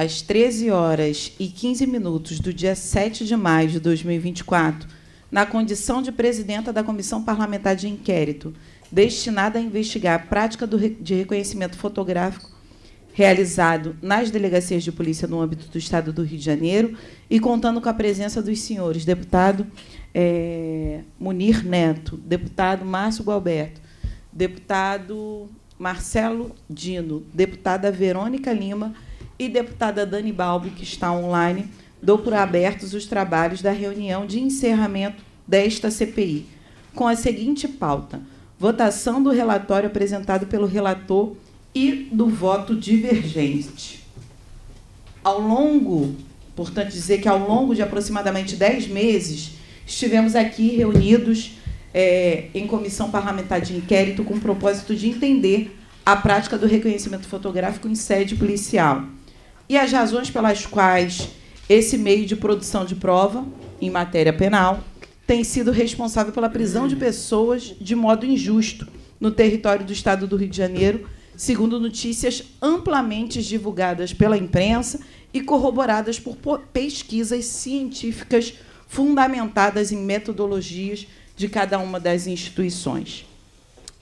às 13 horas e 15 minutos do dia 7 de maio de 2024, na condição de presidenta da Comissão Parlamentar de Inquérito, destinada a investigar a prática de reconhecimento fotográfico realizado nas delegacias de polícia no âmbito do Estado do Rio de Janeiro e contando com a presença dos senhores deputado é, Munir Neto, deputado Márcio Gualberto, deputado Marcelo Dino, deputada Verônica Lima e deputada Dani Balbi, que está online, dou por abertos os trabalhos da reunião de encerramento desta CPI, com a seguinte pauta: votação do relatório apresentado pelo relator e do voto divergente. Ao longo, importante dizer que ao longo de aproximadamente 10 meses, estivemos aqui reunidos é, em comissão parlamentar de inquérito com o propósito de entender a prática do reconhecimento fotográfico em sede policial e as razões pelas quais esse meio de produção de prova em matéria penal tem sido responsável pela prisão de pessoas de modo injusto no território do Estado do Rio de Janeiro, segundo notícias amplamente divulgadas pela imprensa e corroboradas por pesquisas científicas fundamentadas em metodologias de cada uma das instituições.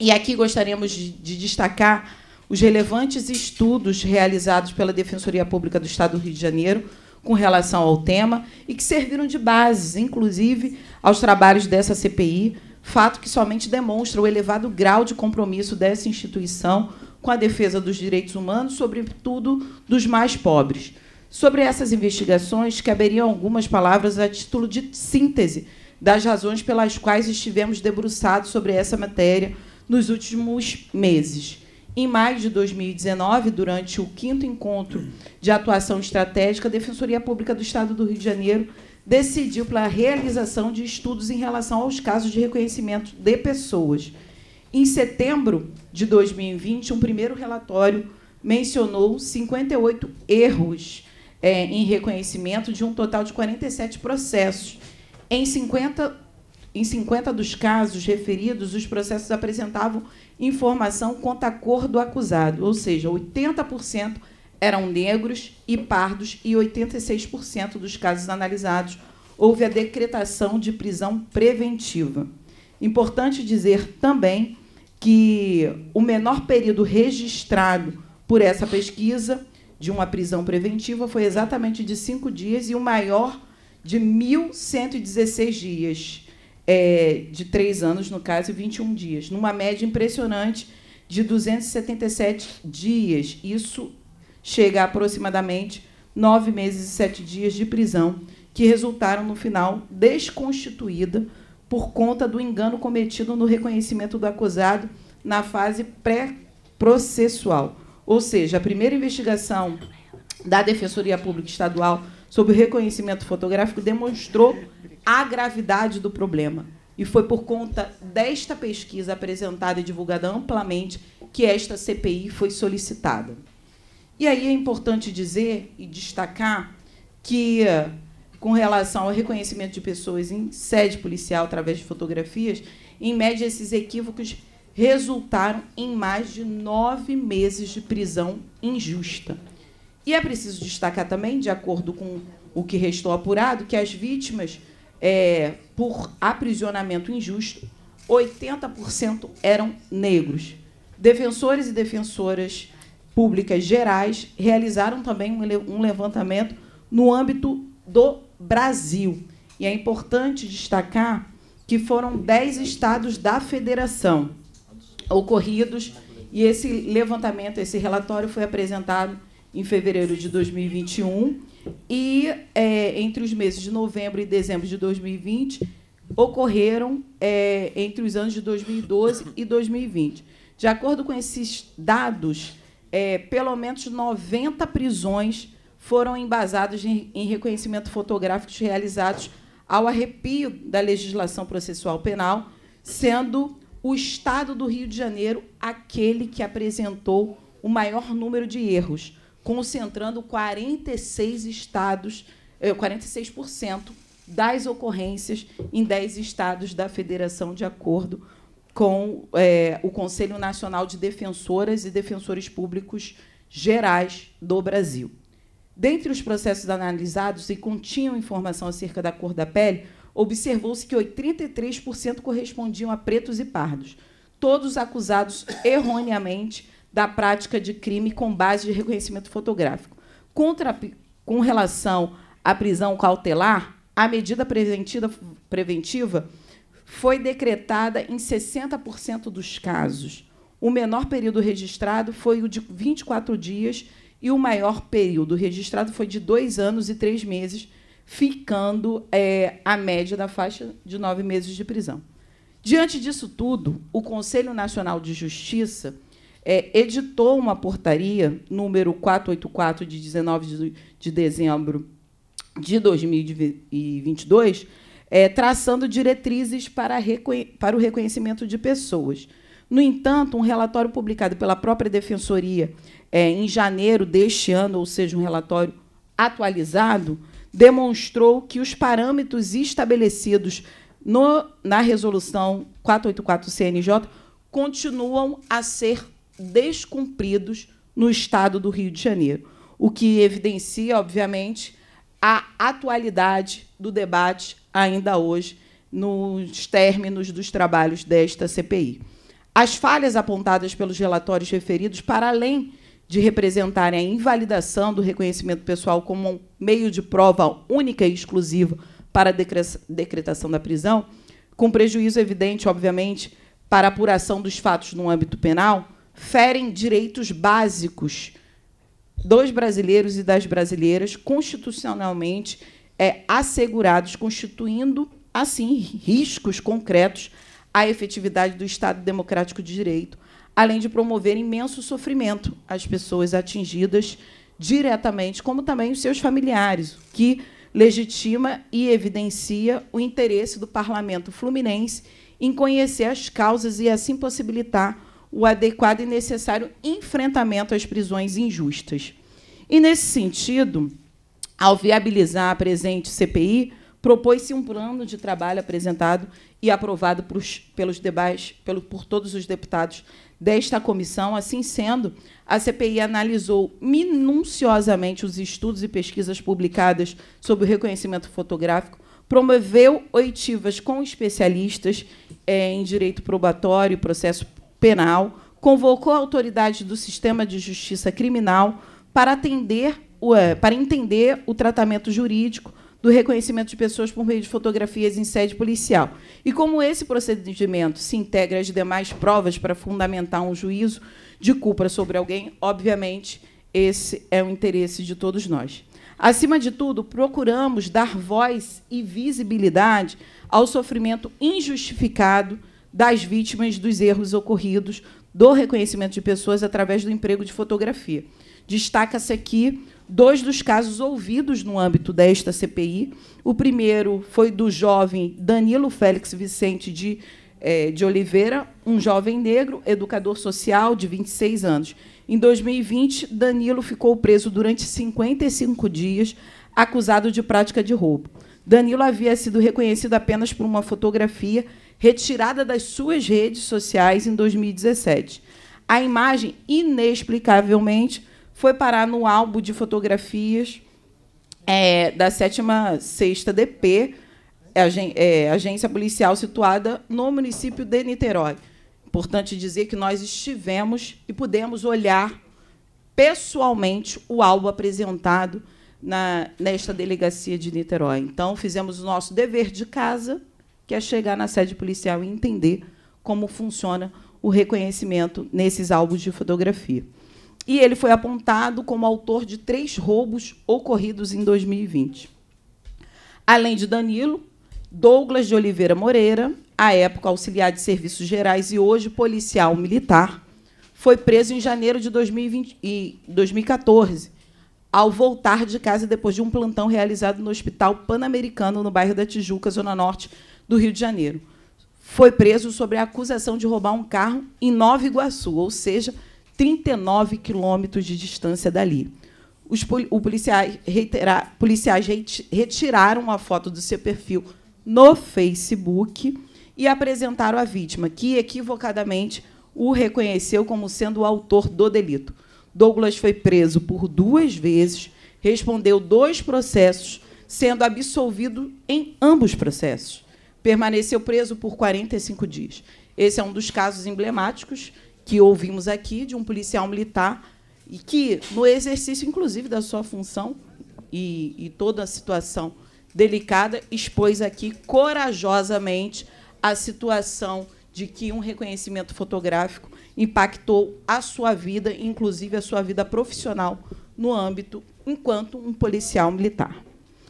E aqui gostaríamos de destacar os relevantes estudos realizados pela Defensoria Pública do Estado do Rio de Janeiro com relação ao tema e que serviram de bases, inclusive, aos trabalhos dessa CPI, fato que somente demonstra o elevado grau de compromisso dessa instituição com a defesa dos direitos humanos, sobretudo dos mais pobres. Sobre essas investigações, caberiam algumas palavras a título de síntese das razões pelas quais estivemos debruçados sobre essa matéria nos últimos meses. Em maio de 2019, durante o quinto encontro de atuação estratégica, a Defensoria Pública do Estado do Rio de Janeiro decidiu pela realização de estudos em relação aos casos de reconhecimento de pessoas. Em setembro de 2020, um primeiro relatório mencionou 58 erros é, em reconhecimento de um total de 47 processos. Em 50 em 50 dos casos referidos, os processos apresentavam informação contra a cor do acusado, ou seja, 80% eram negros e pardos e 86% dos casos analisados houve a decretação de prisão preventiva. Importante dizer também que o menor período registrado por essa pesquisa de uma prisão preventiva foi exatamente de cinco dias e o maior de 1.116 dias é, de três anos, no caso, e 21 dias, numa média impressionante de 277 dias. Isso chega a aproximadamente nove meses e sete dias de prisão, que resultaram, no final, desconstituída por conta do engano cometido no reconhecimento do acusado na fase pré-processual. Ou seja, a primeira investigação da Defensoria Pública Estadual sobre o reconhecimento fotográfico demonstrou a gravidade do problema. E foi por conta desta pesquisa apresentada e divulgada amplamente que esta CPI foi solicitada. E aí é importante dizer e destacar que, com relação ao reconhecimento de pessoas em sede policial através de fotografias, em média esses equívocos resultaram em mais de nove meses de prisão injusta. E é preciso destacar também, de acordo com o que restou apurado, que as vítimas é, por aprisionamento injusto, 80% eram negros. Defensores e defensoras públicas gerais realizaram também um levantamento no âmbito do Brasil. E é importante destacar que foram 10 estados da federação ocorridos e esse levantamento, esse relatório foi apresentado em fevereiro de 2021 e é, entre os meses de novembro e dezembro de 2020, ocorreram é, entre os anos de 2012 e 2020. De acordo com esses dados, é, pelo menos 90 prisões foram embasadas em, em reconhecimento fotográfico realizados ao arrepio da legislação processual penal, sendo o Estado do Rio de Janeiro aquele que apresentou o maior número de erros, concentrando 46 estados, 46% eh, das ocorrências em 10 estados da federação, de acordo com é, o Conselho Nacional de Defensoras e Defensores Públicos Gerais do Brasil. Dentre os processos analisados e continham informação acerca da cor da pele, observou-se que 83% correspondiam a pretos e pardos, todos acusados erroneamente da prática de crime com base de reconhecimento fotográfico. Contra, com relação à prisão cautelar, a medida preventiva foi decretada em 60% dos casos. O menor período registrado foi o de 24 dias e o maior período registrado foi de dois anos e três meses, ficando é, a média da faixa de nove meses de prisão. Diante disso tudo, o Conselho Nacional de Justiça é, editou uma portaria, número 484, de 19 de dezembro de 2022, é, traçando diretrizes para, para o reconhecimento de pessoas. No entanto, um relatório publicado pela própria Defensoria é, em janeiro deste ano, ou seja, um relatório atualizado, demonstrou que os parâmetros estabelecidos no, na resolução 484 CNJ continuam a ser descumpridos no estado do Rio de Janeiro, o que evidencia, obviamente, a atualidade do debate ainda hoje nos términos dos trabalhos desta CPI. As falhas apontadas pelos relatórios referidos, para além de representarem a invalidação do reconhecimento pessoal como um meio de prova única e exclusiva para a decretação da prisão, com prejuízo evidente, obviamente, para a apuração dos fatos no âmbito penal, ferem direitos básicos dos brasileiros e das brasileiras constitucionalmente é, assegurados, constituindo, assim, riscos concretos à efetividade do Estado Democrático de Direito, além de promover imenso sofrimento às pessoas atingidas diretamente, como também os seus familiares, que legitima e evidencia o interesse do parlamento fluminense em conhecer as causas e assim possibilitar o adequado e necessário enfrentamento às prisões injustas. E, nesse sentido, ao viabilizar a presente CPI, propôs-se um plano de trabalho apresentado e aprovado por, pelos debates, pelo, por todos os deputados desta comissão. Assim sendo, a CPI analisou minuciosamente os estudos e pesquisas publicadas sobre o reconhecimento fotográfico, promoveu oitivas com especialistas é, em direito probatório, processo Penal convocou a autoridade do sistema de justiça criminal para atender eh, para entender o tratamento jurídico do reconhecimento de pessoas por meio de fotografias em sede policial. E como esse procedimento se integra às demais provas para fundamentar um juízo de culpa sobre alguém, obviamente esse é o interesse de todos nós. Acima de tudo, procuramos dar voz e visibilidade ao sofrimento injustificado das vítimas dos erros ocorridos do reconhecimento de pessoas através do emprego de fotografia. Destaca-se aqui dois dos casos ouvidos no âmbito desta CPI. O primeiro foi do jovem Danilo Félix Vicente de, eh, de Oliveira, um jovem negro, educador social de 26 anos. Em 2020, Danilo ficou preso durante 55 dias, acusado de prática de roubo. Danilo havia sido reconhecido apenas por uma fotografia retirada das suas redes sociais em 2017. A imagem, inexplicavelmente, foi parar no álbum de fotografias é, da 76 DP, é, é, agência policial situada no município de Niterói. Importante dizer que nós estivemos e pudemos olhar pessoalmente o álbum apresentado na, nesta delegacia de Niterói. Então, fizemos o nosso dever de casa que é chegar na sede policial e entender como funciona o reconhecimento nesses álbuns de fotografia. E ele foi apontado como autor de três roubos ocorridos em 2020. Além de Danilo, Douglas de Oliveira Moreira, à época auxiliar de serviços gerais e hoje policial militar, foi preso em janeiro de 2020, 2014, ao voltar de casa depois de um plantão realizado no Hospital Pan-Americano, no bairro da Tijuca, Zona Norte do Rio de Janeiro. Foi preso sobre a acusação de roubar um carro em Nova Iguaçu, ou seja, 39 quilômetros de distância dali. Os policiais, reiterar, policiais retiraram a foto do seu perfil no Facebook e apresentaram a vítima, que equivocadamente o reconheceu como sendo o autor do delito. Douglas foi preso por duas vezes, respondeu dois processos, sendo absolvido em ambos processos permaneceu preso por 45 dias. Esse é um dos casos emblemáticos que ouvimos aqui de um policial militar e que, no exercício, inclusive, da sua função e, e toda a situação delicada, expôs aqui corajosamente a situação de que um reconhecimento fotográfico impactou a sua vida, inclusive a sua vida profissional, no âmbito enquanto um policial militar.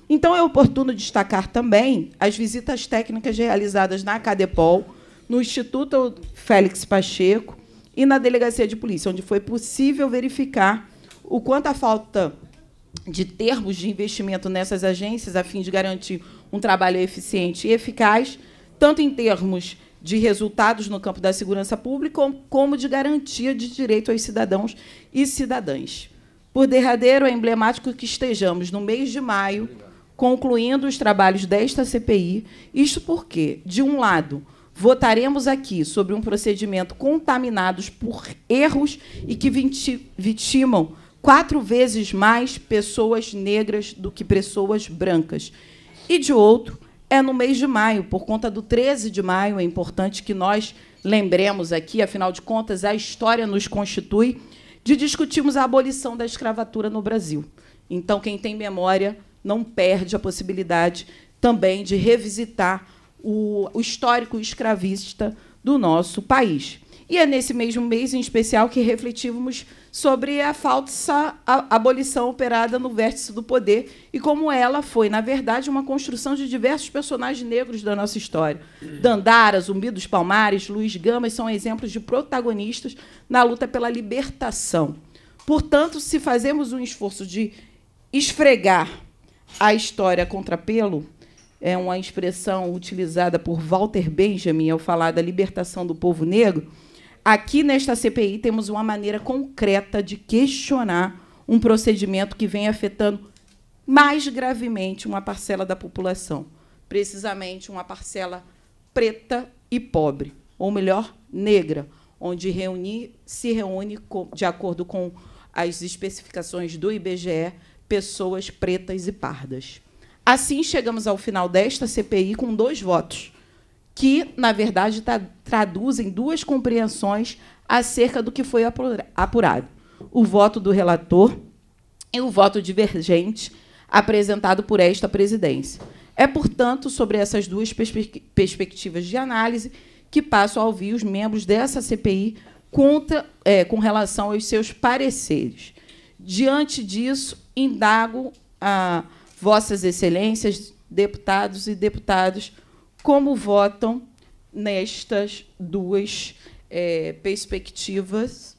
Então, é oportuno destacar também as visitas técnicas realizadas na Cadepol, no Instituto Félix Pacheco e na Delegacia de Polícia, onde foi possível verificar o quanto a falta de termos de investimento nessas agências, a fim de garantir um trabalho eficiente e eficaz, tanto em termos de resultados no campo da segurança pública, como de garantia de direito aos cidadãos e cidadãs. Por derradeiro, é emblemático que estejamos no mês de maio concluindo os trabalhos desta CPI. Isto porque, de um lado, votaremos aqui sobre um procedimento contaminados por erros e que vitimam quatro vezes mais pessoas negras do que pessoas brancas. E de outro, é no mês de maio, por conta do 13 de maio, é importante que nós lembremos aqui, afinal de contas, a história nos constitui, de discutirmos a abolição da escravatura no Brasil. Então, quem tem memória não perde a possibilidade também de revisitar o, o histórico escravista do nosso país. E é nesse mesmo mês, em especial, que refletimos sobre a falsa abolição operada no vértice do poder e como ela foi, na verdade, uma construção de diversos personagens negros da nossa história. Dandara, Zumbi dos Palmares, Luiz Gamas são exemplos de protagonistas na luta pela libertação. Portanto, se fazemos um esforço de esfregar a história contrapelo é uma expressão utilizada por Walter Benjamin ao falar da libertação do povo negro. Aqui nesta CPI temos uma maneira concreta de questionar um procedimento que vem afetando mais gravemente uma parcela da população, precisamente uma parcela preta e pobre, ou melhor, negra, onde reunir, se reúne de acordo com as especificações do IBGE pessoas pretas e pardas. Assim, chegamos ao final desta CPI com dois votos, que, na verdade, traduzem duas compreensões acerca do que foi apurado: o voto do relator e o voto divergente apresentado por esta presidência. É, portanto, sobre essas duas perspe perspectivas de análise que passo a ouvir os membros dessa CPI contra, é, com relação aos seus pareceres. Diante disso, indago a vossas excelências, deputados e deputadas, como votam nestas duas é, perspectivas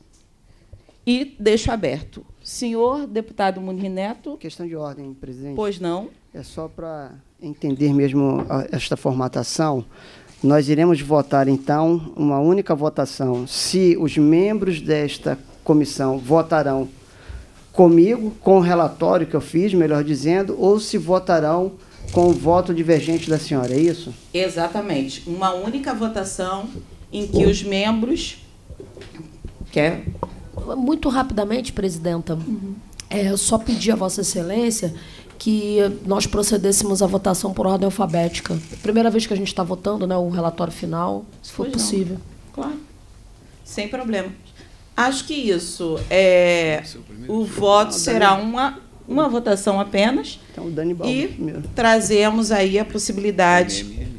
e deixo aberto. Senhor deputado Munir Neto. Questão de ordem, presidente. Pois não. É só para entender mesmo esta formatação. Nós iremos votar, então, uma única votação. Se os membros desta comissão votarão comigo, com o relatório que eu fiz, melhor dizendo, ou se votarão com o voto divergente da senhora, é isso? Exatamente. Uma única votação em que os membros. Quer? Muito rapidamente, presidenta, uhum. é, eu só pedi a Vossa Excelência que nós procedêssemos à votação por ordem alfabética. Primeira vez que a gente está votando, né, o relatório final, se for pois possível. Não. Claro. Sem problema. Acho que isso. É, o voto ah, será uma, uma votação apenas. Então, Dani e trazemos aí a possibilidade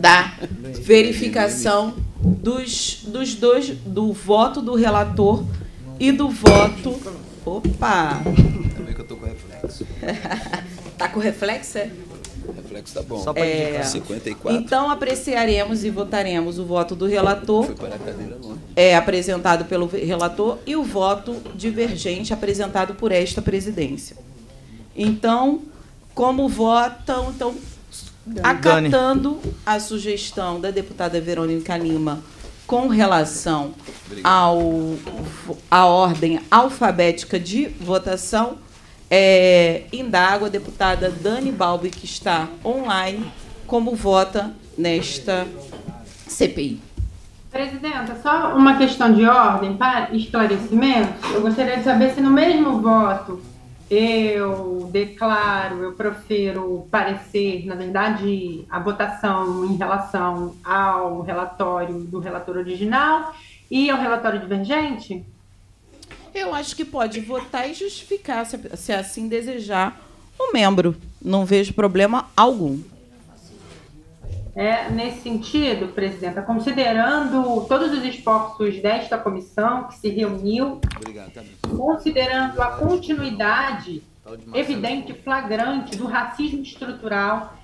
da é verificação dos, dos dois, do voto do relator e do voto. Opa! Também que eu tô com reflexo. tá com reflexo, é? Reflexo tá bom. Só para é... 54. Então apreciaremos e votaremos o voto do relator. Foi para a cadeira longe. É apresentado pelo relator e o voto divergente apresentado por esta presidência. Então, como votam, então acatando a sugestão da deputada Verônica Lima com relação ao, à ordem alfabética de votação, é, indago a deputada Dani Balbi, que está online, como vota nesta CPI. Presidenta, só uma questão de ordem para esclarecimento. Eu gostaria de saber se no mesmo voto eu declaro, eu prefiro parecer, na verdade, a votação em relação ao relatório do relator original e ao relatório divergente. Eu acho que pode votar e justificar, se, se assim desejar, o um membro. Não vejo problema algum. É, nesse sentido, presidenta, considerando todos os esforços desta comissão que se reuniu, Obrigado, tá considerando a continuidade evidente, flagrante do racismo estrutural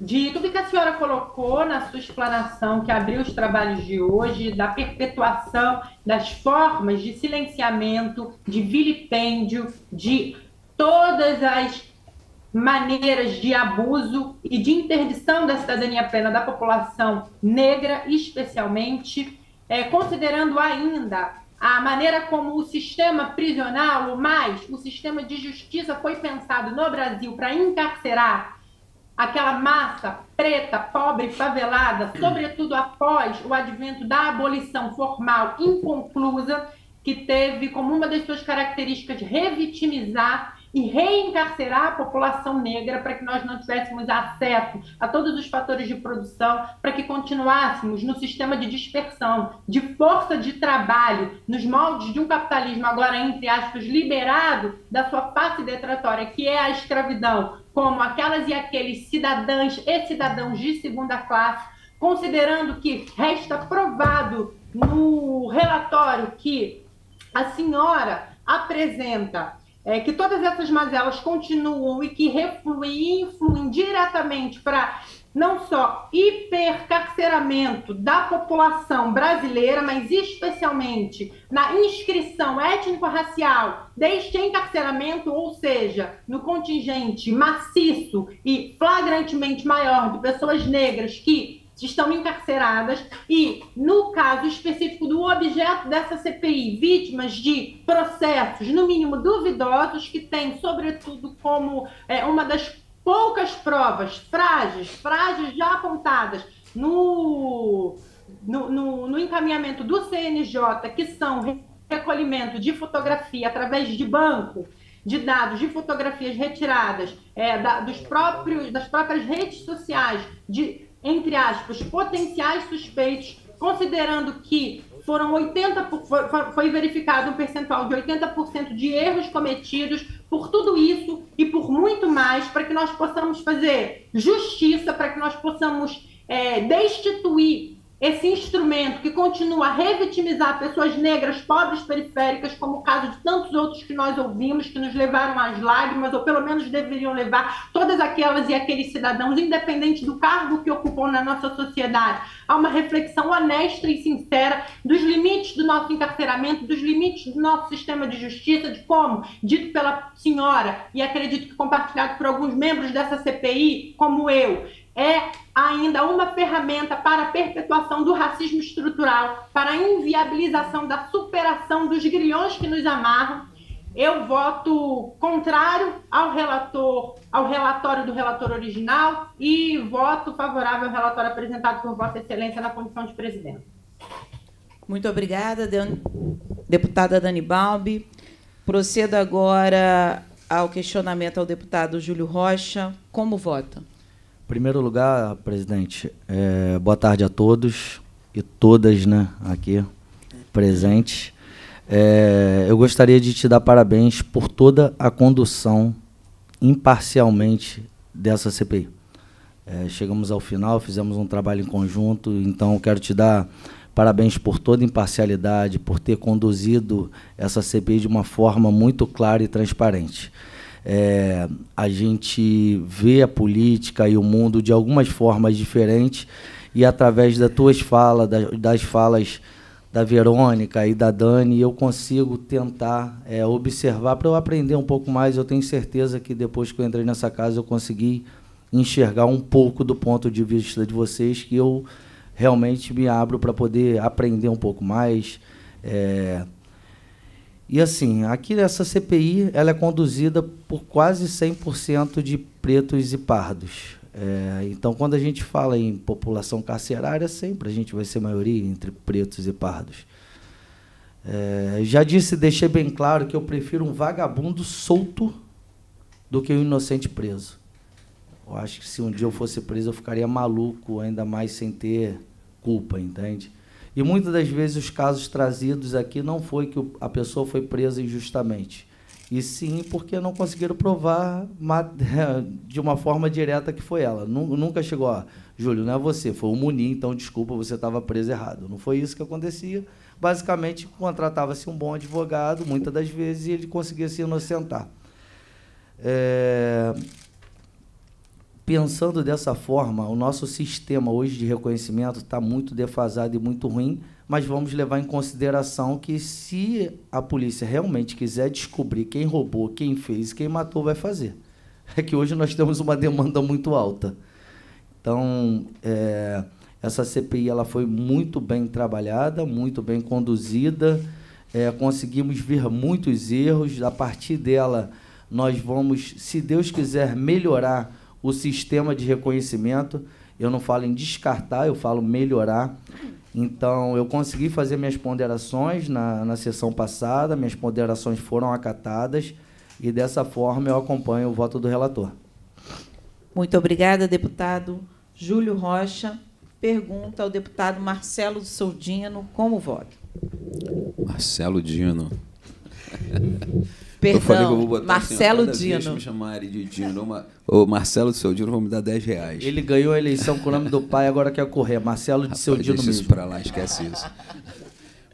de tudo que a senhora colocou na sua explanação que abriu os trabalhos de hoje, da perpetuação das formas de silenciamento, de vilipêndio, de todas as maneiras de abuso e de interdição da cidadania plena da população negra, especialmente, é, considerando ainda a maneira como o sistema prisional, ou mais, o sistema de justiça foi pensado no Brasil para encarcerar aquela massa preta, pobre, favelada, sobretudo após o advento da abolição formal inconclusa, que teve como uma das suas características revitimizar e reencarcerar a população negra para que nós não tivéssemos acesso a todos os fatores de produção, para que continuássemos no sistema de dispersão, de força de trabalho, nos moldes de um capitalismo agora, entre aspas, liberado da sua face detratória, que é a escravidão, como aquelas e aqueles cidadãs e cidadãos de segunda classe, considerando que resta provado no relatório que a senhora apresenta é, que todas essas mazelas continuam e que refluem, influem diretamente para não só hipercarceramento da população brasileira, mas especialmente na inscrição étnico-racial deste encarceramento, ou seja, no contingente maciço e flagrantemente maior de pessoas negras que estão encarceradas e, no caso específico do objeto dessa CPI, vítimas de processos, no mínimo duvidosos, que tem, sobretudo, como é, uma das poucas provas, frágeis, frágeis já apontadas no, no, no, no encaminhamento do CNJ, que são recolhimento de fotografia através de banco de dados de fotografias retiradas é, da, dos próprios, das próprias redes sociais de, entre aspas, potenciais suspeitos, considerando que foram 80 foi verificado um percentual de 80% de erros cometidos por tudo isso e por muito mais para que nós possamos fazer justiça, para que nós possamos é, destituir esse instrumento que continua a revitimizar pessoas negras, pobres, periféricas, como o caso de tantos outros que nós ouvimos, que nos levaram às lágrimas, ou pelo menos deveriam levar todas aquelas e aqueles cidadãos, independente do cargo que ocupam na nossa sociedade, a uma reflexão honesta e sincera dos limites do nosso encarceramento, dos limites do nosso sistema de justiça, de como, dito pela senhora, e acredito que compartilhado por alguns membros dessa CPI, como eu, é ainda uma ferramenta para a perpetuação do racismo estrutural, para a inviabilização da superação dos grilhões que nos amarram. Eu voto contrário ao relator, ao relatório do relator original e voto favorável ao relatório apresentado por Vossa Excelência na condição de presidente. Muito obrigada, deputada Dani Balbi. Procedo agora ao questionamento ao deputado Júlio Rocha. Como vota? primeiro lugar, presidente, é, boa tarde a todos e todas né, aqui presentes. É, eu gostaria de te dar parabéns por toda a condução imparcialmente dessa CPI. É, chegamos ao final, fizemos um trabalho em conjunto, então quero te dar parabéns por toda a imparcialidade, por ter conduzido essa CPI de uma forma muito clara e transparente é, a gente vê a política e o mundo de algumas formas diferentes e através das tuas falas, das, das falas da Verônica e da Dani, eu consigo tentar é, observar para eu aprender um pouco mais. Eu tenho certeza que depois que eu entrei nessa casa eu consegui enxergar um pouco do ponto de vista de vocês que eu realmente me abro para poder aprender um pouco mais, é, e assim, aqui essa CPI ela é conduzida por quase 100% de pretos e pardos. É, então, quando a gente fala em população carcerária, sempre a gente vai ser maioria entre pretos e pardos. É, já disse, deixei bem claro que eu prefiro um vagabundo solto do que um inocente preso. Eu acho que se um dia eu fosse preso, eu ficaria maluco, ainda mais sem ter culpa, entende? E muitas das vezes os casos trazidos aqui não foi que a pessoa foi presa injustamente, e sim porque não conseguiram provar de uma forma direta que foi ela. Nunca chegou a, Júlio, não é você, foi o Muni, então desculpa, você estava preso errado. Não foi isso que acontecia. Basicamente, contratava-se um bom advogado, muitas das vezes, e ele conseguia se inocentar. É, Pensando dessa forma, o nosso sistema hoje de reconhecimento está muito defasado e muito ruim, mas vamos levar em consideração que se a polícia realmente quiser descobrir quem roubou, quem fez, quem matou, vai fazer. É que hoje nós temos uma demanda muito alta. Então, é, essa CPI ela foi muito bem trabalhada, muito bem conduzida. É, conseguimos ver muitos erros. A partir dela, nós vamos, se Deus quiser, melhorar o sistema de reconhecimento. Eu não falo em descartar, eu falo melhorar. Então, eu consegui fazer minhas ponderações na, na sessão passada, minhas ponderações foram acatadas e dessa forma eu acompanho o voto do relator. Muito obrigada, deputado Júlio Rocha. Pergunta ao deputado Marcelo Soldino como voto. Marcelo Dino. Perdão, assim, Marcelo assim, Dino. me chamarem de Dino, Marcelo de seu Dino, vão me dar 10 reais. Ele ganhou a eleição com o nome do pai, agora quer correr. Marcelo de seu Dino deixa isso para lá, esquece isso.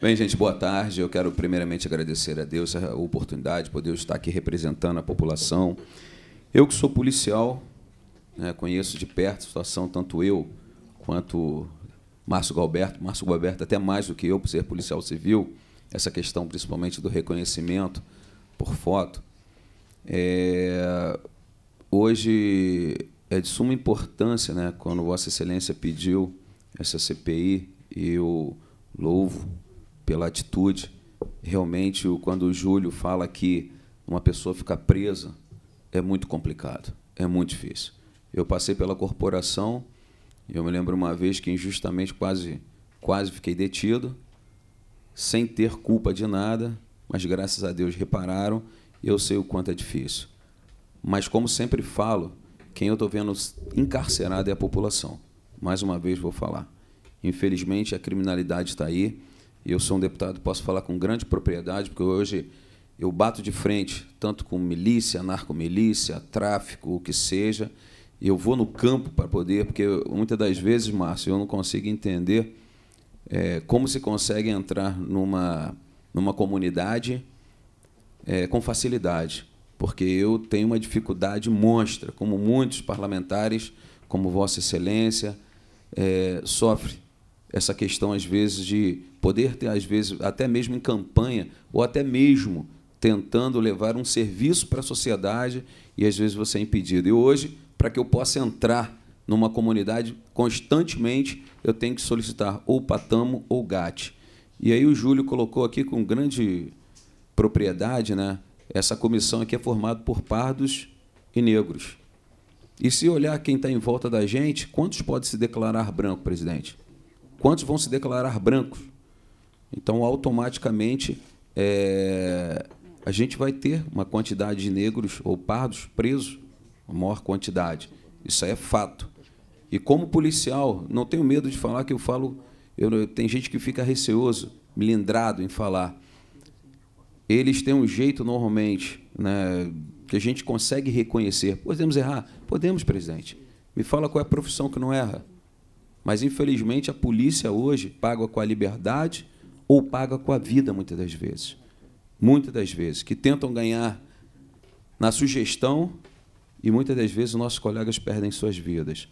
Bem, gente, boa tarde. Eu quero primeiramente agradecer a Deus a oportunidade de poder estar aqui representando a população. Eu que sou policial, né, conheço de perto a situação, tanto eu quanto Márcio Galberto. Márcio Galberto até mais do que eu, por ser policial civil, essa questão principalmente do reconhecimento por foto, é, hoje é de suma importância, né, quando Vossa Excelência pediu essa CPI, e eu louvo pela atitude. Realmente, quando o Júlio fala que uma pessoa fica presa, é muito complicado, é muito difícil. Eu passei pela corporação, eu me lembro uma vez que injustamente quase, quase fiquei detido, sem ter culpa de nada, mas graças a Deus repararam e eu sei o quanto é difícil. Mas, como sempre falo, quem eu estou vendo encarcerado é a população. Mais uma vez vou falar. Infelizmente, a criminalidade está aí. E eu sou um deputado, posso falar com grande propriedade, porque hoje eu bato de frente tanto com milícia, narcomilícia, tráfico, o que seja. Eu vou no campo para poder, porque muitas das vezes, Márcio, eu não consigo entender é, como se consegue entrar numa numa comunidade é, com facilidade, porque eu tenho uma dificuldade monstra, como muitos parlamentares, como Vossa Excelência, é, sofre essa questão às vezes de poder ter às vezes até mesmo em campanha ou até mesmo tentando levar um serviço para a sociedade e às vezes você é impedido. E hoje, para que eu possa entrar numa comunidade constantemente, eu tenho que solicitar ou patamo ou GAT. E aí o Júlio colocou aqui com grande propriedade, né? Essa comissão aqui é formada por pardos e negros. E se olhar quem está em volta da gente, quantos podem se declarar branco, presidente? Quantos vão se declarar brancos? Então, automaticamente, é, a gente vai ter uma quantidade de negros ou pardos presos, a maior quantidade. Isso é fato. E como policial, não tenho medo de falar que eu falo eu, eu, tem gente que fica receoso, melindrado em falar. Eles têm um jeito normalmente, né, que a gente consegue reconhecer. Podemos errar? Podemos, presidente. Me fala qual é a profissão que não erra. Mas, infelizmente, a polícia hoje paga com a liberdade ou paga com a vida, muitas das vezes. Muitas das vezes. Que tentam ganhar na sugestão e muitas das vezes nossos colegas perdem suas vidas.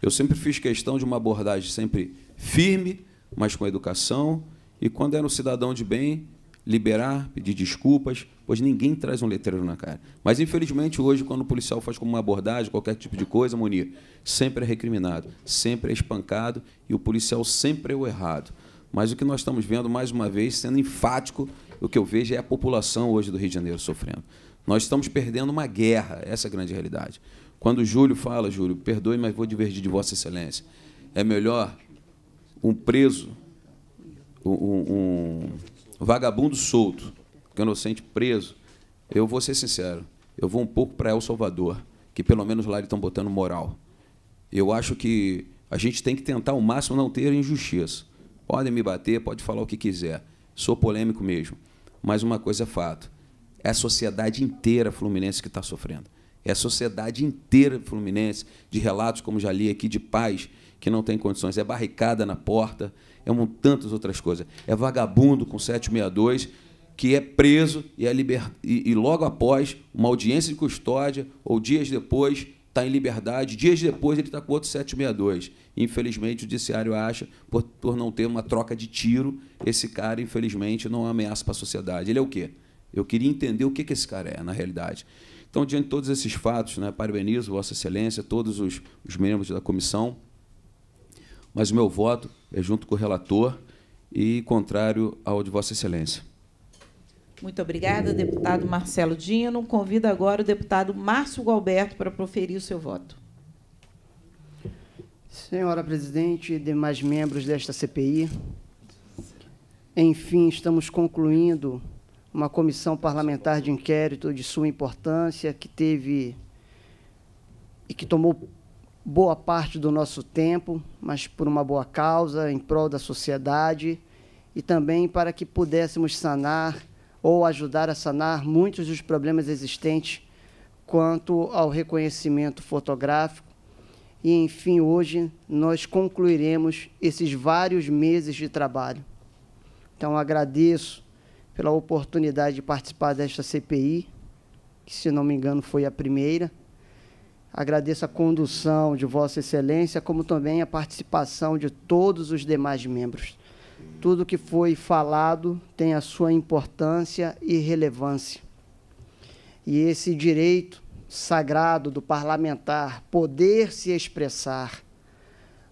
Eu sempre fiz questão de uma abordagem sempre firme, mas com educação. E quando era um cidadão de bem, liberar, pedir desculpas, pois ninguém traz um letreiro na cara. Mas, infelizmente, hoje, quando o policial faz como uma abordagem, qualquer tipo de coisa, Munir, sempre é recriminado, sempre é espancado e o policial sempre é o errado. Mas o que nós estamos vendo, mais uma vez, sendo enfático, o que eu vejo é a população hoje do Rio de Janeiro sofrendo. Nós estamos perdendo uma guerra, essa é a grande realidade. Quando o Júlio fala, Júlio, perdoe, mas vou divergir de Vossa Excelência. É melhor um preso, um, um vagabundo solto, que inocente preso, eu vou ser sincero, eu vou um pouco para El Salvador, que pelo menos lá eles estão botando moral. Eu acho que a gente tem que tentar ao máximo não ter injustiça. Podem me bater, pode falar o que quiser. Sou polêmico mesmo. Mas uma coisa é fato: é a sociedade inteira fluminense que está sofrendo. É a sociedade inteira fluminense, de relatos, como já li aqui, de pais que não têm condições. É barricada na porta, é um tantas outras coisas. É vagabundo com 762 que é preso e, é liber... e, e logo após uma audiência de custódia ou dias depois está em liberdade, dias depois ele está com outro 762. Infelizmente, o judiciário acha, por, por não ter uma troca de tiro, esse cara, infelizmente, não é ameaça para a sociedade. Ele é o quê? Eu queria entender o que, que esse cara é, na realidade. Então, diante de todos esses fatos, né, parabenizo Vossa Excelência, todos os, os membros da comissão, mas o meu voto é junto com o relator e contrário ao de Vossa Excelência. Muito obrigada, deputado Marcelo Dino. Convido agora o deputado Márcio Galberto para proferir o seu voto. Senhora presidente e demais membros desta CPI, enfim, estamos concluindo uma comissão parlamentar de inquérito de sua importância, que teve e que tomou boa parte do nosso tempo, mas por uma boa causa, em prol da sociedade, e também para que pudéssemos sanar ou ajudar a sanar muitos dos problemas existentes quanto ao reconhecimento fotográfico. E, enfim, hoje nós concluiremos esses vários meses de trabalho. Então, agradeço pela oportunidade de participar desta CPI, que, se não me engano, foi a primeira. Agradeço a condução de Vossa Excelência, como também a participação de todos os demais membros. Tudo que foi falado tem a sua importância e relevância. E esse direito sagrado do parlamentar poder se expressar,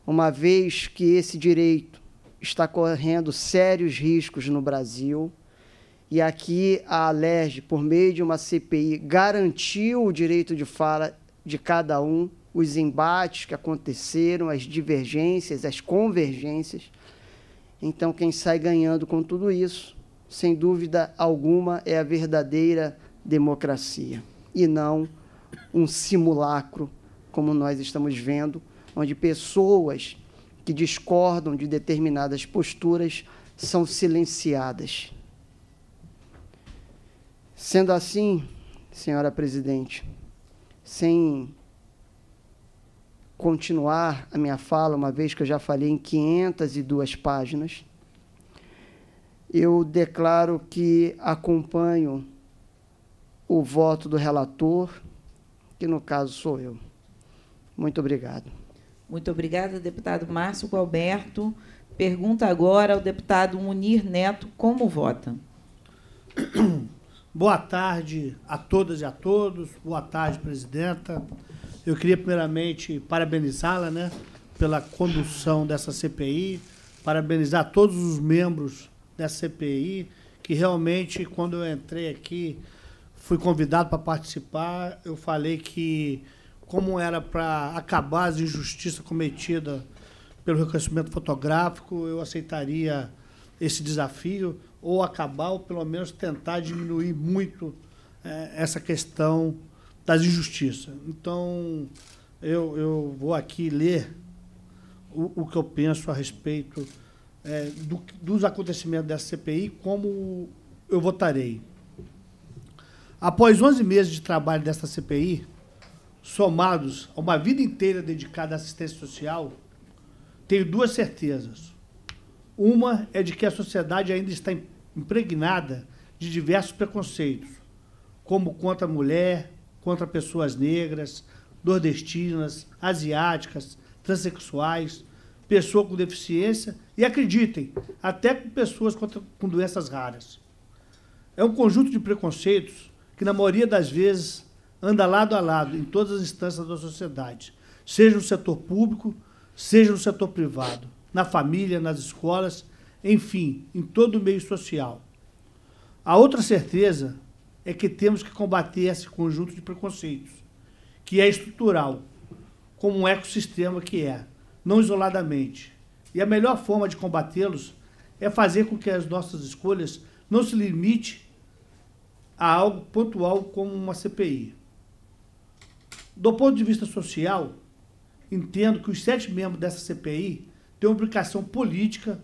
uma vez que esse direito está correndo sérios riscos no Brasil, e aqui a Alerj, por meio de uma CPI, garantiu o direito de fala de cada um, os embates que aconteceram, as divergências, as convergências. Então, quem sai ganhando com tudo isso, sem dúvida alguma, é a verdadeira democracia e não um simulacro, como nós estamos vendo, onde pessoas que discordam de determinadas posturas são silenciadas. Sendo assim, senhora presidente, sem continuar a minha fala, uma vez que eu já falei em 502 páginas, eu declaro que acompanho o voto do relator, que no caso sou eu. Muito obrigado. Muito obrigada, deputado Márcio Galberto. Pergunta agora ao deputado Munir Neto como vota. Boa tarde a todas e a todos. Boa tarde, presidenta. Eu queria primeiramente parabenizá-la, né, pela condução dessa CPI, parabenizar todos os membros dessa CPI, que realmente quando eu entrei aqui, fui convidado para participar, eu falei que como era para acabar as injustiças cometidas pelo reconhecimento fotográfico, eu aceitaria esse desafio ou acabar, ou pelo menos tentar diminuir muito é, essa questão das injustiças. Então, eu, eu vou aqui ler o, o que eu penso a respeito é, do, dos acontecimentos dessa CPI, como eu votarei. Após 11 meses de trabalho dessa CPI, somados a uma vida inteira dedicada à assistência social, tenho duas certezas. Uma é de que a sociedade ainda está impregnada de diversos preconceitos, como contra a mulher, contra pessoas negras, nordestinas, asiáticas, transexuais, pessoa com deficiência e, acreditem, até com pessoas com doenças raras. É um conjunto de preconceitos que, na maioria das vezes, anda lado a lado em todas as instâncias da sociedade, seja no setor público, seja no setor privado na família, nas escolas, enfim, em todo o meio social. A outra certeza é que temos que combater esse conjunto de preconceitos, que é estrutural, como um ecossistema que é, não isoladamente. E a melhor forma de combatê-los é fazer com que as nossas escolhas não se limite a algo pontual como uma CPI. Do ponto de vista social, entendo que os sete membros dessa CPI tem uma implicação política,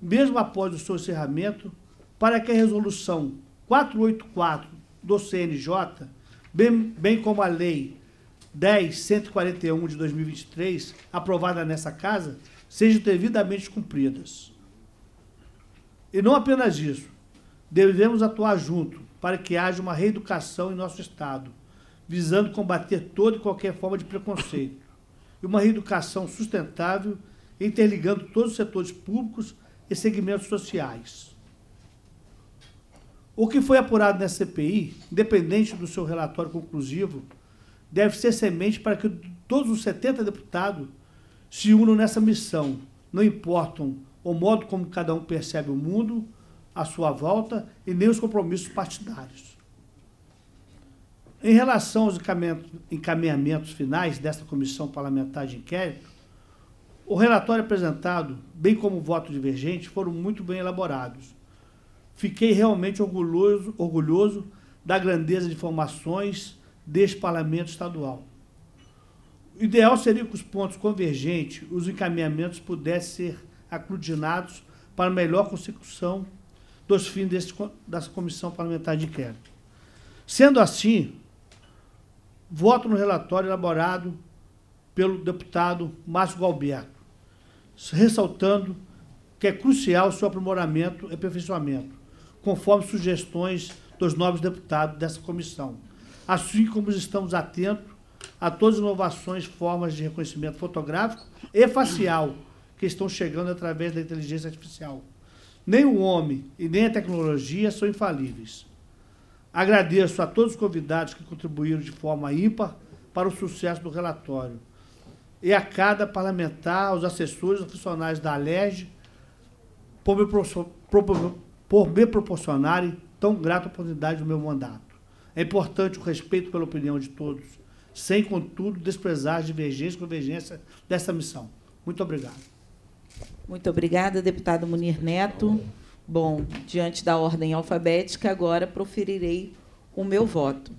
mesmo após o seu encerramento, para que a resolução 484 do CNJ, bem, bem como a lei 10.141 de 2023, aprovada nessa casa, sejam devidamente cumpridas. E não apenas isso, devemos atuar junto para que haja uma reeducação em nosso Estado, visando combater toda e qualquer forma de preconceito, e uma reeducação sustentável interligando todos os setores públicos e segmentos sociais. O que foi apurado na CPI, independente do seu relatório conclusivo, deve ser semente para que todos os 70 deputados se unam nessa missão, não importam o modo como cada um percebe o mundo à sua volta e nem os compromissos partidários. Em relação aos encaminhamentos finais desta comissão parlamentar de inquérito, o relatório apresentado, bem como o voto divergente, foram muito bem elaborados. Fiquei realmente orgulhoso, orgulhoso da grandeza de formações deste parlamento estadual. O ideal seria que os pontos convergentes, os encaminhamentos, pudessem ser aglutinados para melhor consecução dos fins desse, dessa comissão parlamentar de inquérito. Sendo assim, voto no relatório elaborado pelo deputado Márcio Galberto ressaltando que é crucial seu aprimoramento e aperfeiçoamento, conforme sugestões dos novos deputados dessa comissão, assim como estamos atentos a todas as inovações, formas de reconhecimento fotográfico e facial que estão chegando através da inteligência artificial. Nem o homem e nem a tecnologia são infalíveis. Agradeço a todos os convidados que contribuíram de forma ímpar para o sucesso do relatório e a cada parlamentar, os assessores, os funcionários da LERJ, por me, por me proporcionarem tão grata oportunidade do meu mandato. É importante o respeito pela opinião de todos, sem, contudo, desprezar as divergências e convergências dessa missão. Muito obrigado. Muito obrigada, deputado Munir Neto. Bom, diante da ordem alfabética, agora proferirei o meu voto.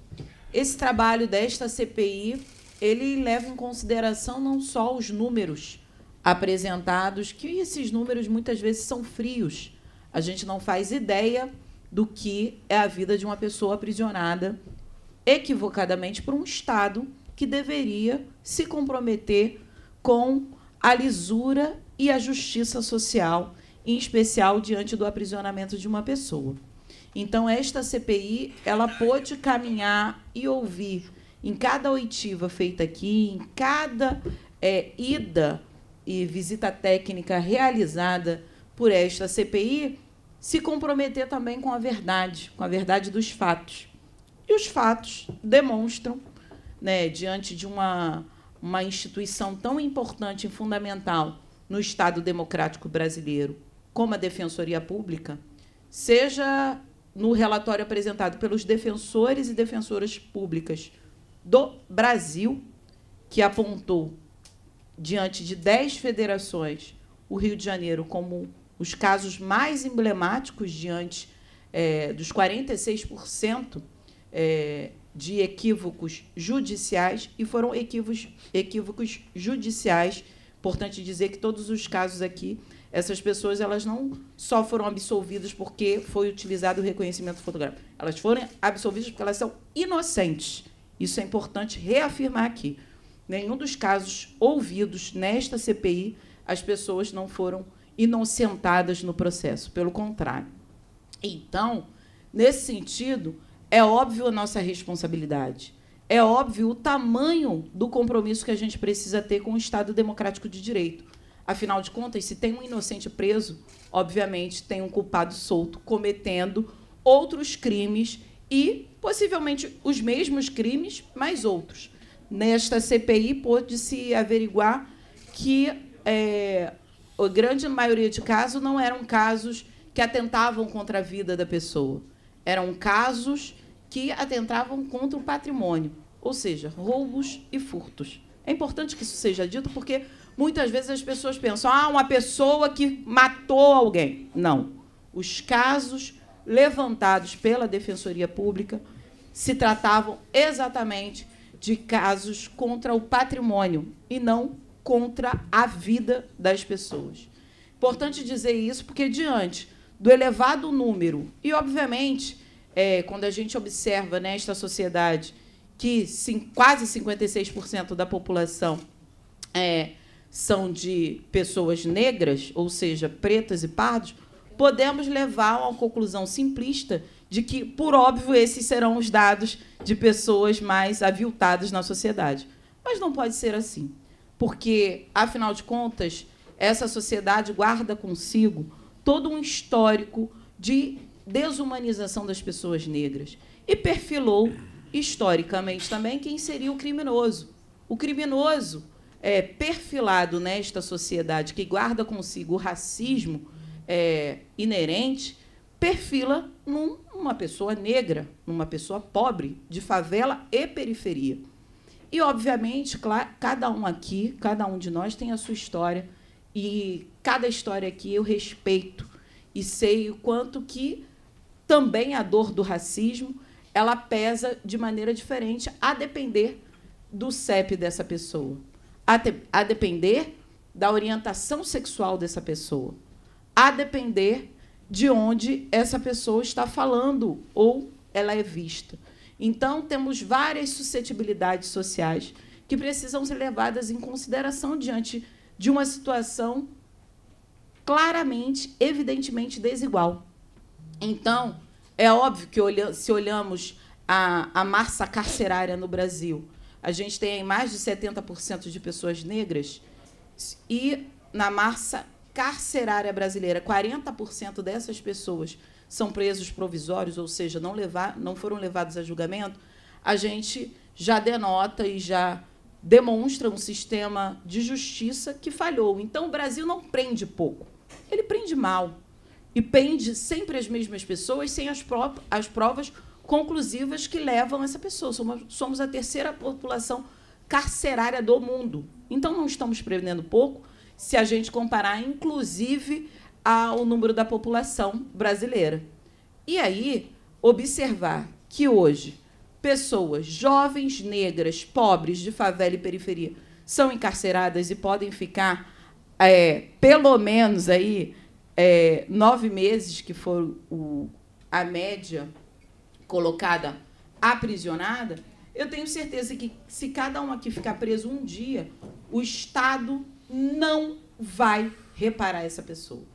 Esse trabalho desta CPI ele leva em consideração não só os números apresentados, que esses números muitas vezes são frios. A gente não faz ideia do que é a vida de uma pessoa aprisionada equivocadamente por um Estado que deveria se comprometer com a lisura e a justiça social, em especial diante do aprisionamento de uma pessoa. Então esta CPI ela pôde caminhar e ouvir em cada oitiva feita aqui, em cada é, ida e visita técnica realizada por esta CPI, se comprometer também com a verdade, com a verdade dos fatos. E os fatos demonstram, né, diante de uma, uma instituição tão importante e fundamental no Estado democrático brasileiro, como a Defensoria Pública, seja no relatório apresentado pelos defensores e defensoras públicas do Brasil, que apontou diante de 10 federações o Rio de Janeiro como os casos mais emblemáticos diante é, dos 46% é, eh, de equívocos judiciais e foram equívocos, equívocos judiciais. Importante dizer que todos os casos aqui, essas pessoas elas não só foram absolvidas porque foi utilizado o reconhecimento fotográfico, elas foram absolvidas porque elas são inocentes isso é importante reafirmar aqui. Nenhum dos casos ouvidos nesta CPI, as pessoas não foram inocentadas no processo, pelo contrário. Então, nesse sentido, é óbvio a nossa responsabilidade. É óbvio o tamanho do compromisso que a gente precisa ter com o Estado democrático de direito. Afinal de contas, se tem um inocente preso, obviamente tem um culpado solto cometendo outros crimes e possivelmente os mesmos crimes, mas outros. Nesta CPI pôde-se averiguar que é, a grande maioria de casos não eram casos que atentavam contra a vida da pessoa, eram casos que atentavam contra o patrimônio, ou seja, roubos e furtos. É importante que isso seja dito porque muitas vezes as pessoas pensam: ah, uma pessoa que matou alguém. Não. Os casos levantados pela Defensoria Pública se tratavam exatamente de casos contra o patrimônio e não contra a vida das pessoas. Importante dizer isso porque, diante do elevado número, e obviamente, é, quando a gente observa nesta sociedade que sim, quase 56% da população é, são de pessoas negras, ou seja, pretas e pardos, podemos levar a uma conclusão simplista de que, por óbvio, esses serão os dados de pessoas mais aviltadas na sociedade. Mas não pode ser assim, porque, afinal de contas, essa sociedade guarda consigo todo um histórico de desumanização das pessoas negras e perfilou historicamente também quem seria o criminoso. O criminoso é perfilado nesta sociedade que guarda consigo o racismo é, inerente perfila numa pessoa negra, numa pessoa pobre, de favela e periferia. E, obviamente, claro, cada um aqui, cada um de nós tem a sua história. E cada história aqui eu respeito e sei o quanto que também a dor do racismo ela pesa de maneira diferente a depender do CEP dessa pessoa, a, te, a depender da orientação sexual dessa pessoa, a depender de onde essa pessoa está falando ou ela é vista. Então, temos várias suscetibilidades sociais que precisam ser levadas em consideração diante de uma situação claramente, evidentemente desigual. Então, é óbvio que se olhamos a, a massa carcerária no Brasil, a gente tem mais de 70% de pessoas negras e na massa carcerária brasileira, 40% dessas pessoas são presos provisórios, ou seja, não, levar, não foram levados a julgamento, a gente já denota e já demonstra um sistema de justiça que falhou. Então, o Brasil não prende pouco, ele prende mal. E prende sempre as mesmas pessoas, sem as, as provas conclusivas que levam essa pessoa. Somos, somos a terceira população carcerária do mundo. Então, não estamos prendendo pouco, se a gente comparar, inclusive, ao número da população brasileira. E aí, observar que hoje pessoas jovens, negras, pobres, de favela e periferia, são encarceradas e podem ficar é, pelo menos aí é, nove meses, que foi o, a média colocada aprisionada, eu tenho certeza que se cada um aqui ficar preso um dia, o Estado não vai reparar essa pessoa.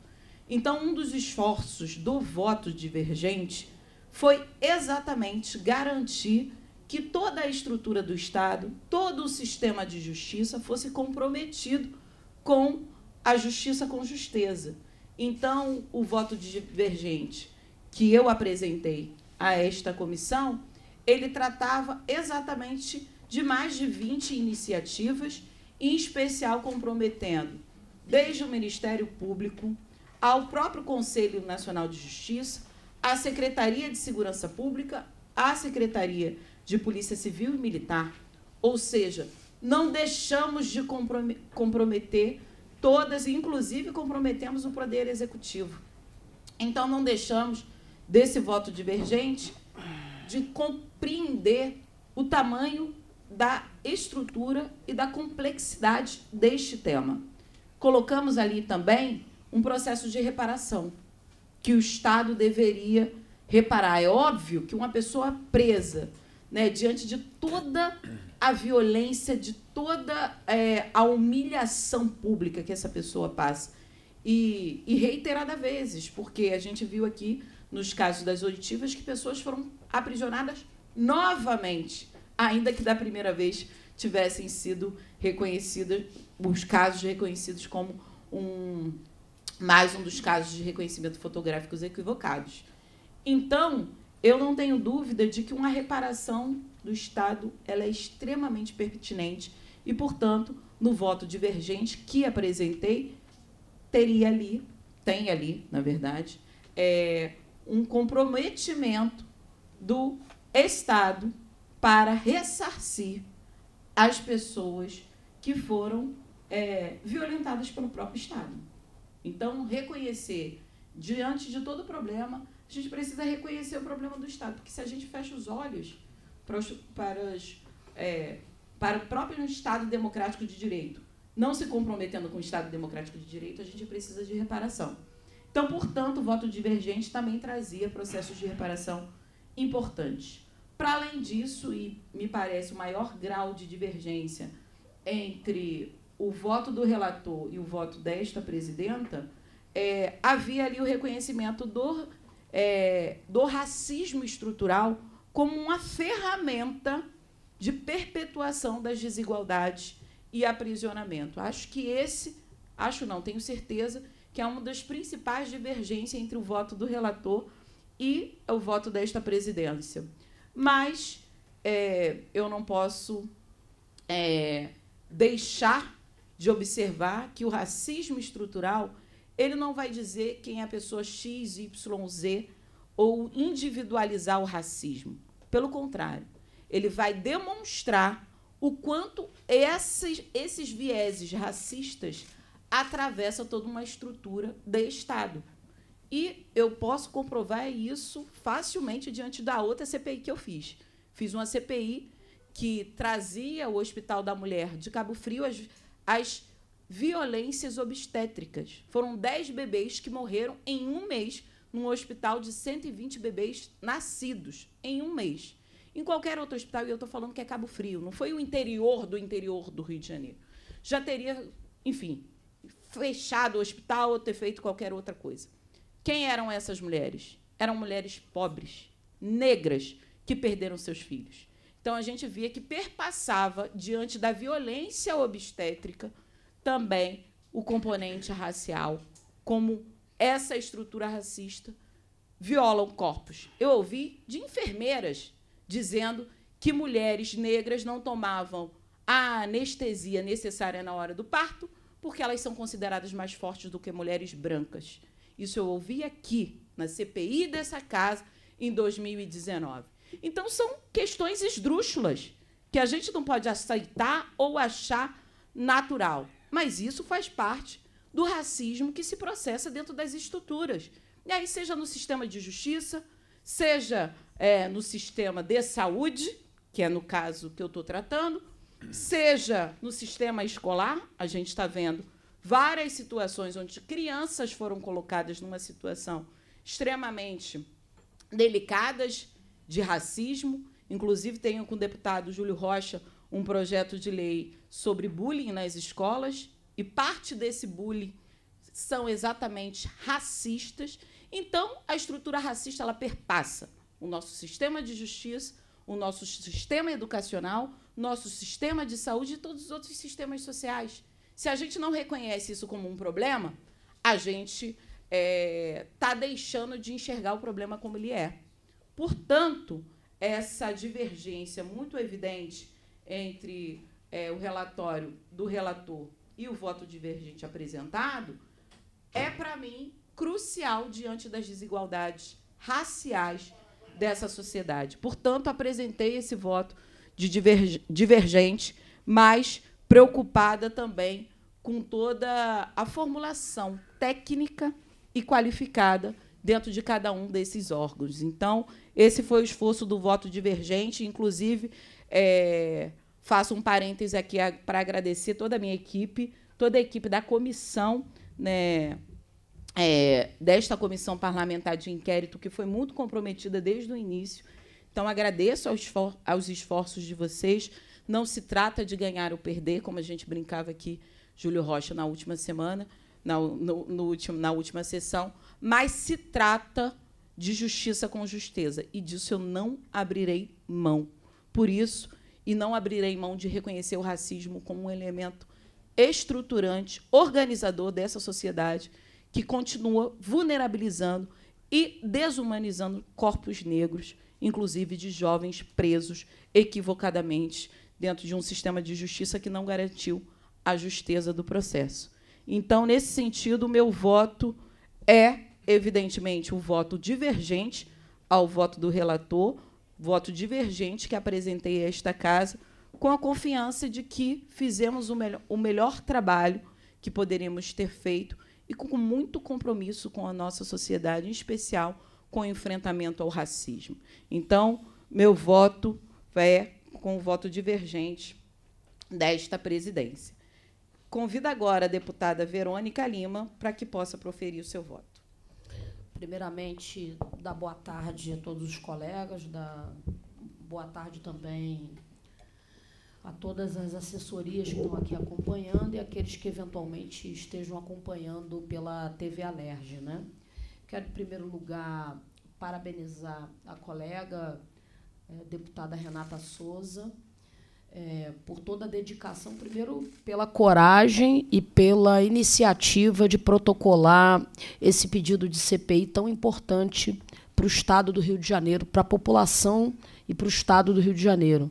Então, um dos esforços do voto divergente foi exatamente garantir que toda a estrutura do Estado, todo o sistema de justiça fosse comprometido com a justiça com justeza. Então, o voto divergente que eu apresentei a esta comissão, ele tratava exatamente de mais de 20 iniciativas em especial comprometendo desde o Ministério Público ao próprio Conselho Nacional de Justiça, à Secretaria de Segurança Pública, à Secretaria de Polícia Civil e Militar. Ou seja, não deixamos de comprometer todas, inclusive comprometemos o Poder Executivo. Então, não deixamos desse voto divergente de compreender o tamanho da estrutura e da complexidade deste tema. Colocamos ali também um processo de reparação, que o Estado deveria reparar. É óbvio que uma pessoa presa, né, diante de toda a violência, de toda é, a humilhação pública que essa pessoa passa, e, e reiterada vezes, porque a gente viu aqui nos casos das auditivas que pessoas foram aprisionadas novamente ainda que da primeira vez tivessem sido reconhecidos os casos reconhecidos como um mais um dos casos de reconhecimento fotográficos equivocados. Então, eu não tenho dúvida de que uma reparação do Estado ela é extremamente pertinente e, portanto, no voto divergente que apresentei, teria ali, tem ali, na verdade, é, um comprometimento do Estado para ressarcir as pessoas que foram é, violentadas pelo próprio Estado. Então, reconhecer, diante de todo problema, a gente precisa reconhecer o problema do Estado, porque se a gente fecha os olhos para, os, para, é, para o próprio Estado democrático de direito, não se comprometendo com o Estado democrático de direito, a gente precisa de reparação. Então, portanto, o voto divergente também trazia processos de reparação importantes. Para além disso, e me parece o maior grau de divergência entre o voto do relator e o voto desta presidenta, é, havia ali o reconhecimento do, é, do racismo estrutural como uma ferramenta de perpetuação das desigualdades e aprisionamento. Acho que esse, acho não, tenho certeza, que é uma das principais divergências entre o voto do relator e o voto desta presidência mas é, eu não posso é, deixar de observar que o racismo estrutural ele não vai dizer quem é a pessoa X, Y, Z ou individualizar o racismo. Pelo contrário, ele vai demonstrar o quanto esses, esses vieses racistas atravessam toda uma estrutura de Estado. E eu posso comprovar isso facilmente diante da outra CPI que eu fiz. Fiz uma CPI que trazia o Hospital da Mulher de Cabo Frio as, as violências obstétricas. Foram 10 bebês que morreram em um mês num hospital de 120 bebês nascidos em um mês. Em qualquer outro hospital, e eu estou falando que é Cabo Frio, não foi o interior do interior do Rio de Janeiro. Já teria, enfim, fechado o hospital ou ter feito qualquer outra coisa. Quem eram essas mulheres? Eram mulheres pobres, negras, que perderam seus filhos. Então a gente via que perpassava, diante da violência obstétrica, também o componente racial, como essa estrutura racista violam corpos. Eu ouvi de enfermeiras dizendo que mulheres negras não tomavam a anestesia necessária na hora do parto porque elas são consideradas mais fortes do que mulheres brancas. Isso eu ouvi aqui, na CPI dessa casa, em 2019. Então, são questões esdrúxulas que a gente não pode aceitar ou achar natural. Mas isso faz parte do racismo que se processa dentro das estruturas. E aí, seja no sistema de justiça, seja é, no sistema de saúde, que é no caso que eu estou tratando, seja no sistema escolar, a gente está vendo várias situações onde crianças foram colocadas numa situação extremamente delicadas de racismo. Inclusive, tenho com o deputado Júlio Rocha um projeto de lei sobre bullying nas escolas, e parte desse bullying são exatamente racistas. Então, a estrutura racista ela perpassa o nosso sistema de justiça, o nosso sistema educacional, nosso sistema de saúde e todos os outros sistemas sociais. Se a gente não reconhece isso como um problema, a gente está é, tá deixando de enxergar o problema como ele é. Portanto, essa divergência muito evidente entre é, o relatório do relator e o voto divergente apresentado é, para mim, crucial diante das desigualdades raciais dessa sociedade. Portanto, apresentei esse voto de divergente, mas preocupada também com toda a formulação técnica e qualificada dentro de cada um desses órgãos. Então, esse foi o esforço do voto divergente, inclusive. É, faço um parêntese aqui para agradecer toda a minha equipe, toda a equipe da comissão, né, é, desta comissão parlamentar de inquérito, que foi muito comprometida desde o início. Então, agradeço aos, aos esforços de vocês. Não se trata de ganhar ou perder, como a gente brincava aqui, Júlio Rocha, na última semana, na, no, no último, na última sessão, mas se trata de justiça com justeza. E disso eu não abrirei mão. Por isso, e não abrirei mão de reconhecer o racismo como um elemento estruturante, organizador dessa sociedade que continua vulnerabilizando e desumanizando corpos negros, inclusive de jovens presos equivocadamente dentro de um sistema de justiça que não garantiu a justeza do processo. Então, nesse sentido, o meu voto é, evidentemente, um voto divergente ao voto do relator, voto divergente que apresentei a esta casa, com a confiança de que fizemos o, melhor, o melhor trabalho que poderíamos ter feito e com muito compromisso com a nossa sociedade, em especial com o enfrentamento ao racismo. Então, meu voto é com o voto divergente desta presidência. Convido agora a deputada Verônica Lima para que possa proferir o seu voto. Primeiramente, da boa tarde a todos os colegas, da boa tarde também a todas as assessorias que estão aqui acompanhando e aqueles que eventualmente estejam acompanhando pela TV Alerj, né? Quero, em primeiro lugar, parabenizar a colega é, deputada Renata Souza, é, por toda a dedicação, primeiro pela coragem e pela iniciativa de protocolar esse pedido de CPI tão importante para o Estado do Rio de Janeiro, para a população e para o Estado do Rio de Janeiro.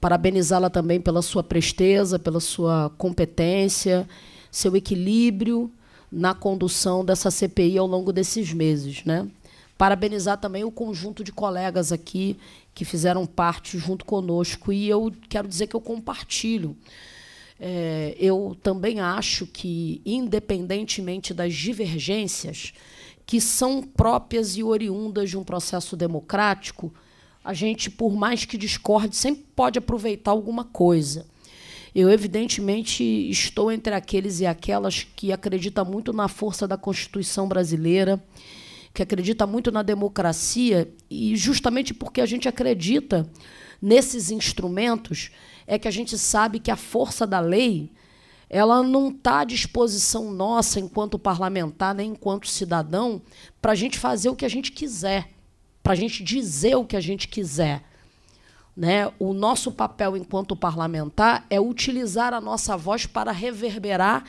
Parabenizá-la também pela sua presteza, pela sua competência, seu equilíbrio na condução dessa CPI ao longo desses meses. Né? Parabenizar também o conjunto de colegas aqui que fizeram parte junto conosco. E eu quero dizer que eu compartilho. É, eu também acho que, independentemente das divergências que são próprias e oriundas de um processo democrático, a gente, por mais que discorde, sempre pode aproveitar alguma coisa. Eu, evidentemente, estou entre aqueles e aquelas que acreditam muito na força da Constituição brasileira que acredita muito na democracia, e justamente porque a gente acredita nesses instrumentos, é que a gente sabe que a força da lei ela não está à disposição nossa, enquanto parlamentar, nem enquanto cidadão, para a gente fazer o que a gente quiser, para a gente dizer o que a gente quiser. Né? O nosso papel enquanto parlamentar é utilizar a nossa voz para reverberar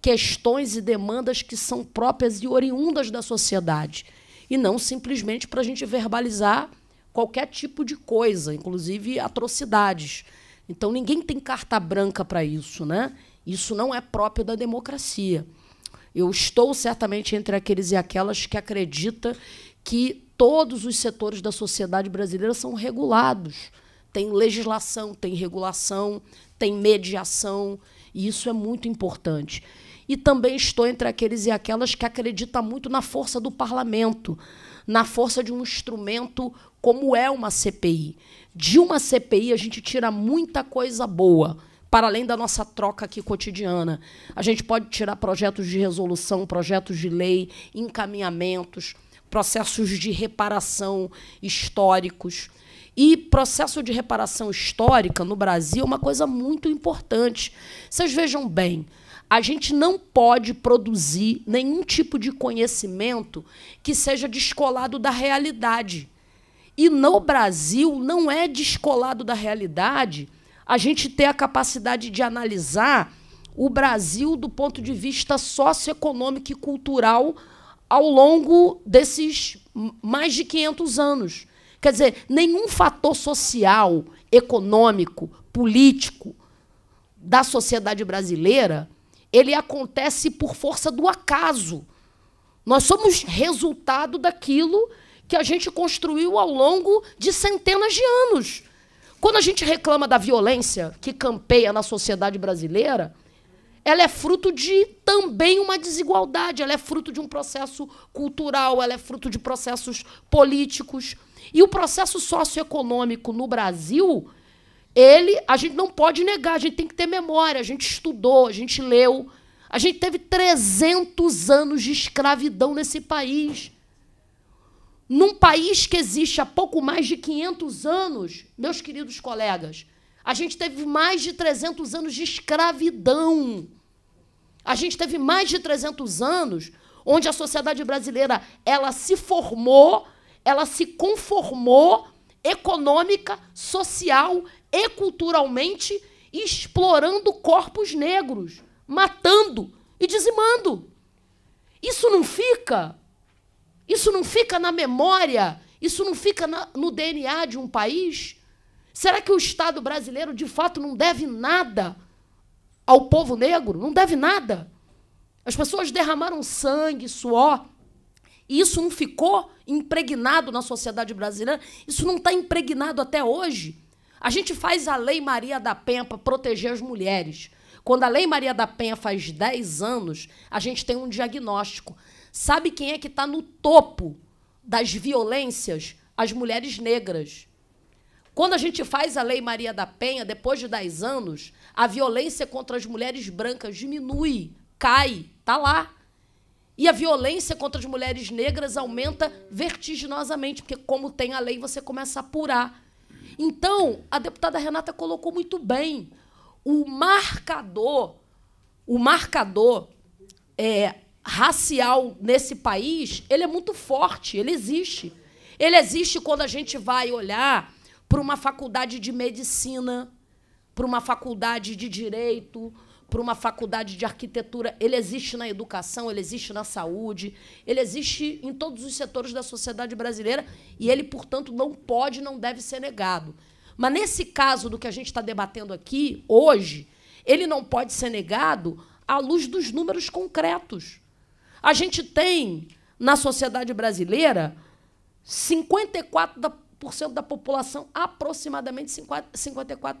questões e demandas que são próprias e oriundas da sociedade, e não simplesmente para a gente verbalizar qualquer tipo de coisa, inclusive atrocidades. Então ninguém tem carta branca para isso, né? Isso não é próprio da democracia. Eu estou certamente entre aqueles e aquelas que acredita que todos os setores da sociedade brasileira são regulados. Tem legislação, tem regulação, tem mediação, e isso é muito importante e também estou entre aqueles e aquelas que acreditam muito na força do parlamento, na força de um instrumento como é uma CPI. De uma CPI a gente tira muita coisa boa para além da nossa troca aqui cotidiana. A gente pode tirar projetos de resolução, projetos de lei, encaminhamentos, processos de reparação históricos. E processo de reparação histórica no Brasil é uma coisa muito importante. Vocês vejam bem, a gente não pode produzir nenhum tipo de conhecimento que seja descolado da realidade. E no Brasil não é descolado da realidade a gente ter a capacidade de analisar o Brasil do ponto de vista socioeconômico e cultural ao longo desses mais de 500 anos. Quer dizer, nenhum fator social, econômico, político da sociedade brasileira ele acontece por força do acaso. Nós somos resultado daquilo que a gente construiu ao longo de centenas de anos. Quando a gente reclama da violência que campeia na sociedade brasileira, ela é fruto de também uma desigualdade, ela é fruto de um processo cultural, ela é fruto de processos políticos. E o processo socioeconômico no Brasil ele, a gente não pode negar, a gente tem que ter memória, a gente estudou, a gente leu. A gente teve 300 anos de escravidão nesse país. Num país que existe há pouco mais de 500 anos, meus queridos colegas, a gente teve mais de 300 anos de escravidão. A gente teve mais de 300 anos onde a sociedade brasileira ela se formou, ela se conformou econômica, social e culturalmente explorando corpos negros, matando e dizimando. Isso não fica. Isso não fica na memória, isso não fica na, no DNA de um país. Será que o Estado brasileiro de fato não deve nada ao povo negro? Não deve nada. As pessoas derramaram sangue, suor, e isso não ficou impregnado na sociedade brasileira, isso não está impregnado até hoje. A gente faz a Lei Maria da Penha para proteger as mulheres. Quando a Lei Maria da Penha faz 10 anos, a gente tem um diagnóstico. Sabe quem é que está no topo das violências? As mulheres negras. Quando a gente faz a Lei Maria da Penha, depois de 10 anos, a violência contra as mulheres brancas diminui, cai, tá lá. E a violência contra as mulheres negras aumenta vertiginosamente, porque como tem a lei, você começa a apurar. Então, a deputada Renata colocou muito bem o marcador, o marcador é, racial nesse país, ele é muito forte, ele existe. Ele existe quando a gente vai olhar para uma faculdade de medicina, para uma faculdade de direito, para uma faculdade de arquitetura, ele existe na educação, ele existe na saúde, ele existe em todos os setores da sociedade brasileira e ele, portanto, não pode, não deve ser negado. Mas nesse caso do que a gente está debatendo aqui hoje, ele não pode ser negado à luz dos números concretos. A gente tem na sociedade brasileira 54% da população, aproximadamente 54%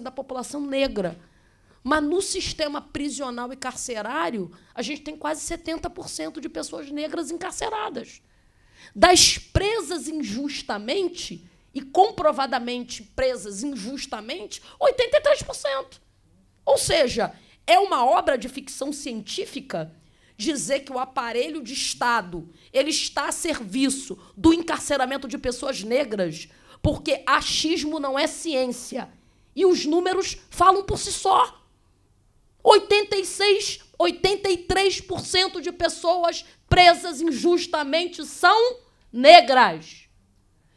da população negra. Mas no sistema prisional e carcerário, a gente tem quase 70% de pessoas negras encarceradas. Das presas injustamente, e comprovadamente presas injustamente, 83%. Ou seja, é uma obra de ficção científica dizer que o aparelho de Estado ele está a serviço do encarceramento de pessoas negras, porque achismo não é ciência. E os números falam por si só. 86, 83% de pessoas presas injustamente são negras.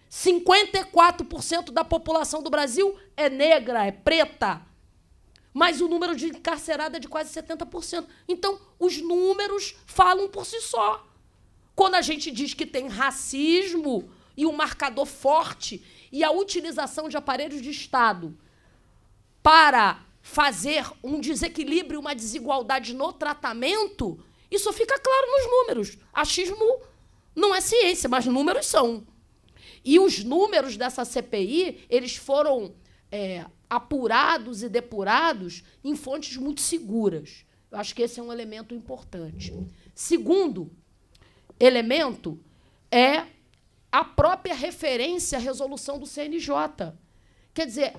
54% da população do Brasil é negra, é preta. Mas o número de encarcerada é de quase 70%. Então, os números falam por si só. Quando a gente diz que tem racismo e um marcador forte e a utilização de aparelhos de Estado para fazer um desequilíbrio, uma desigualdade no tratamento, isso fica claro nos números. Achismo não é ciência, mas números são. E os números dessa CPI, eles foram é, apurados e depurados em fontes muito seguras. Eu acho que esse é um elemento importante. Segundo elemento é a própria referência à resolução do CNJ. Quer dizer,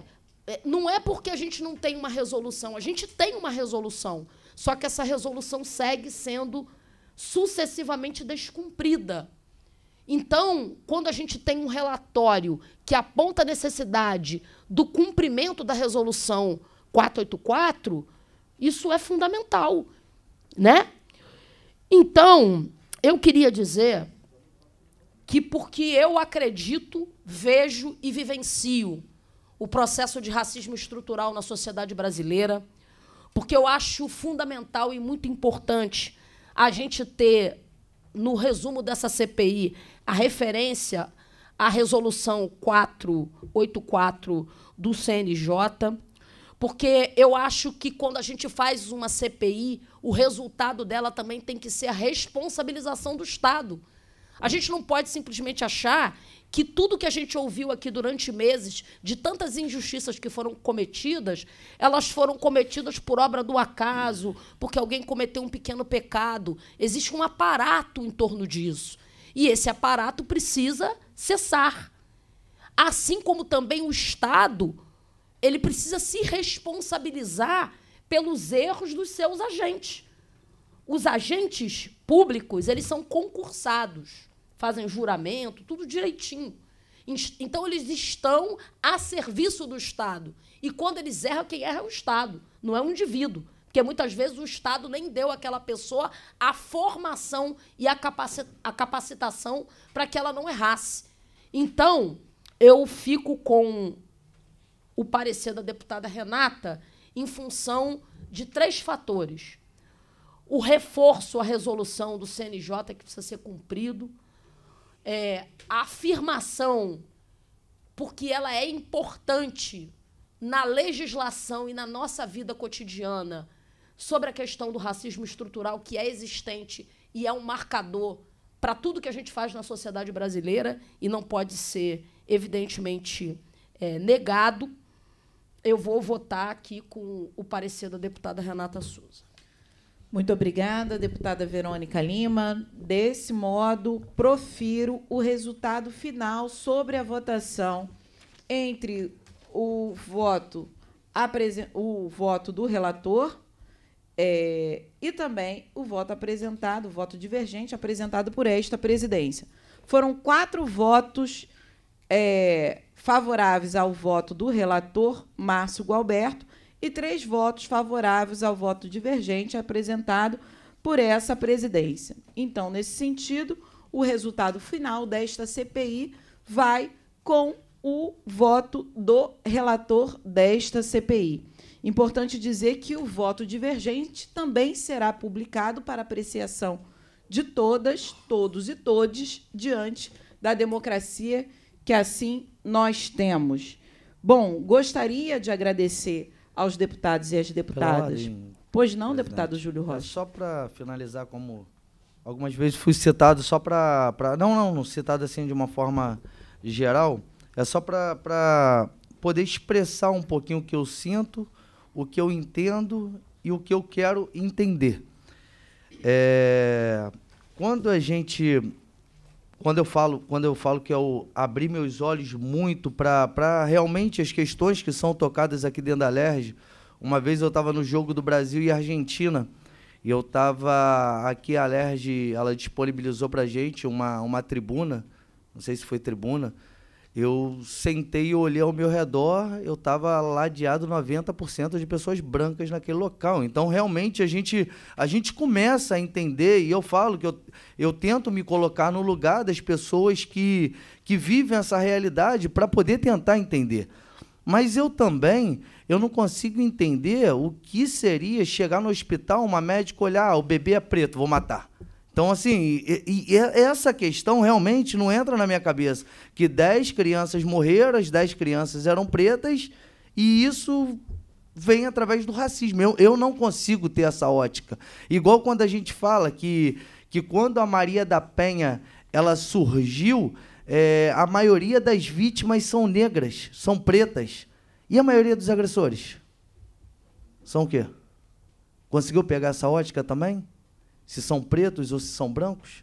é, não é porque a gente não tem uma resolução, a gente tem uma resolução, só que essa resolução segue sendo sucessivamente descumprida. Então, quando a gente tem um relatório que aponta a necessidade do cumprimento da resolução 484, isso é fundamental, né? Então, eu queria dizer que porque eu acredito, vejo e vivencio o processo de racismo estrutural na sociedade brasileira, porque eu acho fundamental e muito importante a gente ter, no resumo dessa CPI, a referência à resolução 484 do CNJ, porque eu acho que quando a gente faz uma CPI, o resultado dela também tem que ser a responsabilização do Estado. A gente não pode simplesmente achar que tudo que a gente ouviu aqui durante meses, de tantas injustiças que foram cometidas, elas foram cometidas por obra do acaso, porque alguém cometeu um pequeno pecado. Existe um aparato em torno disso. E esse aparato precisa cessar. Assim como também o Estado, ele precisa se responsabilizar pelos erros dos seus agentes. Os agentes públicos, eles são concursados fazem juramento, tudo direitinho. Então, eles estão a serviço do Estado. E quando eles erram, quem erra é o Estado, não é o indivíduo. Porque muitas vezes o Estado nem deu àquela pessoa a formação e a, capacitação para que ela não errasse. Então, eu fico com o parecer da deputada Renata em função de três fatores. O reforço à resolução do CNJ que precisa ser cumprido, é, a afirmação, porque ela é importante na legislação e na nossa vida cotidiana sobre a questão do racismo estrutural que é existente e é um marcador para tudo que a gente faz na sociedade brasileira e não pode ser, evidentemente, é, negado, eu vou votar aqui com o parecer da deputada Renata Souza. Muito obrigada, deputada Verônica Lima. Desse modo, profiro o resultado final sobre a votação entre o voto, o voto do relator é, e também o voto apresentado, o voto divergente apresentado por esta presidência. Foram quatro votos é, favoráveis ao voto do relator, Márcio Gualberto, e três votos favoráveis ao voto divergente apresentado por essa presidência. Então, nesse sentido, o resultado final desta CPI vai com o voto do relator desta CPI. Importante dizer que o voto divergente também será publicado para apreciação de todas, todos e todes diante da democracia que assim nós temos. Bom, gostaria de agradecer aos deputados e às deputadas. Pois não, Presidente. deputado Júlio Rocha. É só para finalizar, como algumas vezes fui citado, só para. Não, não, não, citado assim de uma forma geral, é só para poder expressar um pouquinho o que eu sinto, o que eu entendo e o que eu quero entender. É, quando a gente quando eu falo, quando eu falo que eu é abri meus olhos muito para realmente as questões que são tocadas aqui dentro da LERJ, uma vez eu estava no jogo do Brasil e Argentina, e eu estava aqui a LERJ, ela disponibilizou para gente uma uma tribuna, não sei se foi tribuna, eu sentei e olhei ao meu redor, eu estava ladeado 90% de pessoas brancas naquele local. Então, realmente, a gente, a gente começa a entender, e eu falo que eu, eu tento me colocar no lugar das pessoas que, que vivem essa realidade para poder tentar entender. Mas eu também, eu não consigo entender o que seria chegar no hospital, uma médica olhar, ah, o bebê é preto, vou matar. Então, assim, e, e é, essa questão realmente não entra na minha cabeça. Que 10 crianças morreram, as 10 crianças eram pretas, e isso vem através do racismo. Eu, eu não consigo ter essa ótica. Igual quando a gente fala que, que quando a Maria da Penha ela surgiu, é, a maioria das vítimas são negras, são pretas. E a maioria dos agressores? São o quê? Conseguiu pegar essa ótica também? se são pretos ou se são brancos.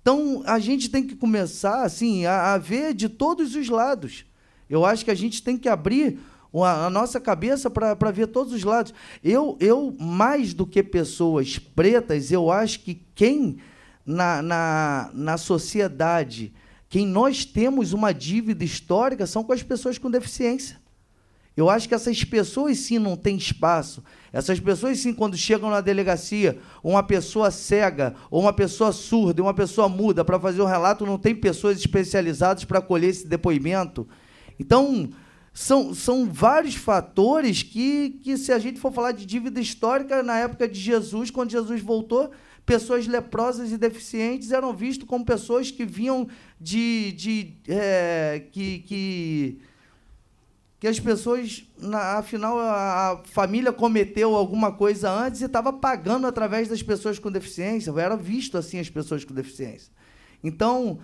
Então, a gente tem que começar assim a, a ver de todos os lados. Eu acho que a gente tem que abrir a, a nossa cabeça para ver todos os lados. Eu, eu, mais do que pessoas pretas, eu acho que quem na, na, na sociedade, quem nós temos uma dívida histórica são com as pessoas com deficiência. Eu acho que essas pessoas sim não têm espaço. Essas pessoas sim, quando chegam na delegacia, uma pessoa cega, ou uma pessoa surda, uma pessoa muda para fazer o um relato, não tem pessoas especializadas para colher esse depoimento. Então, são, são vários fatores que, que, se a gente for falar de dívida histórica, na época de Jesus, quando Jesus voltou, pessoas leprosas e deficientes eram vistas como pessoas que vinham de. de é, que, que que as pessoas, na, afinal, a, a família cometeu alguma coisa antes e estava pagando através das pessoas com deficiência. Era visto assim as pessoas com deficiência. Então,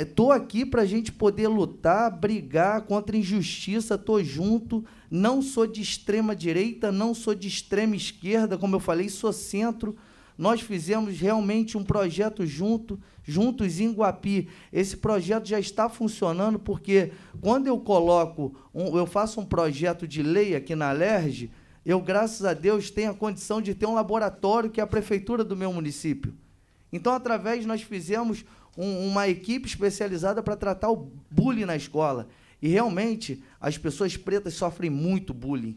estou é, aqui para a gente poder lutar, brigar contra injustiça, estou junto. Não sou de extrema direita, não sou de extrema esquerda, como eu falei, sou centro nós fizemos realmente um projeto junto, juntos em Guapi. Esse projeto já está funcionando porque quando eu coloco, um, eu faço um projeto de lei aqui na LERJ, eu, graças a Deus, tenho a condição de ter um laboratório que é a prefeitura do meu município. Então, através, nós fizemos um, uma equipe especializada para tratar o bullying na escola. E realmente as pessoas pretas sofrem muito bullying.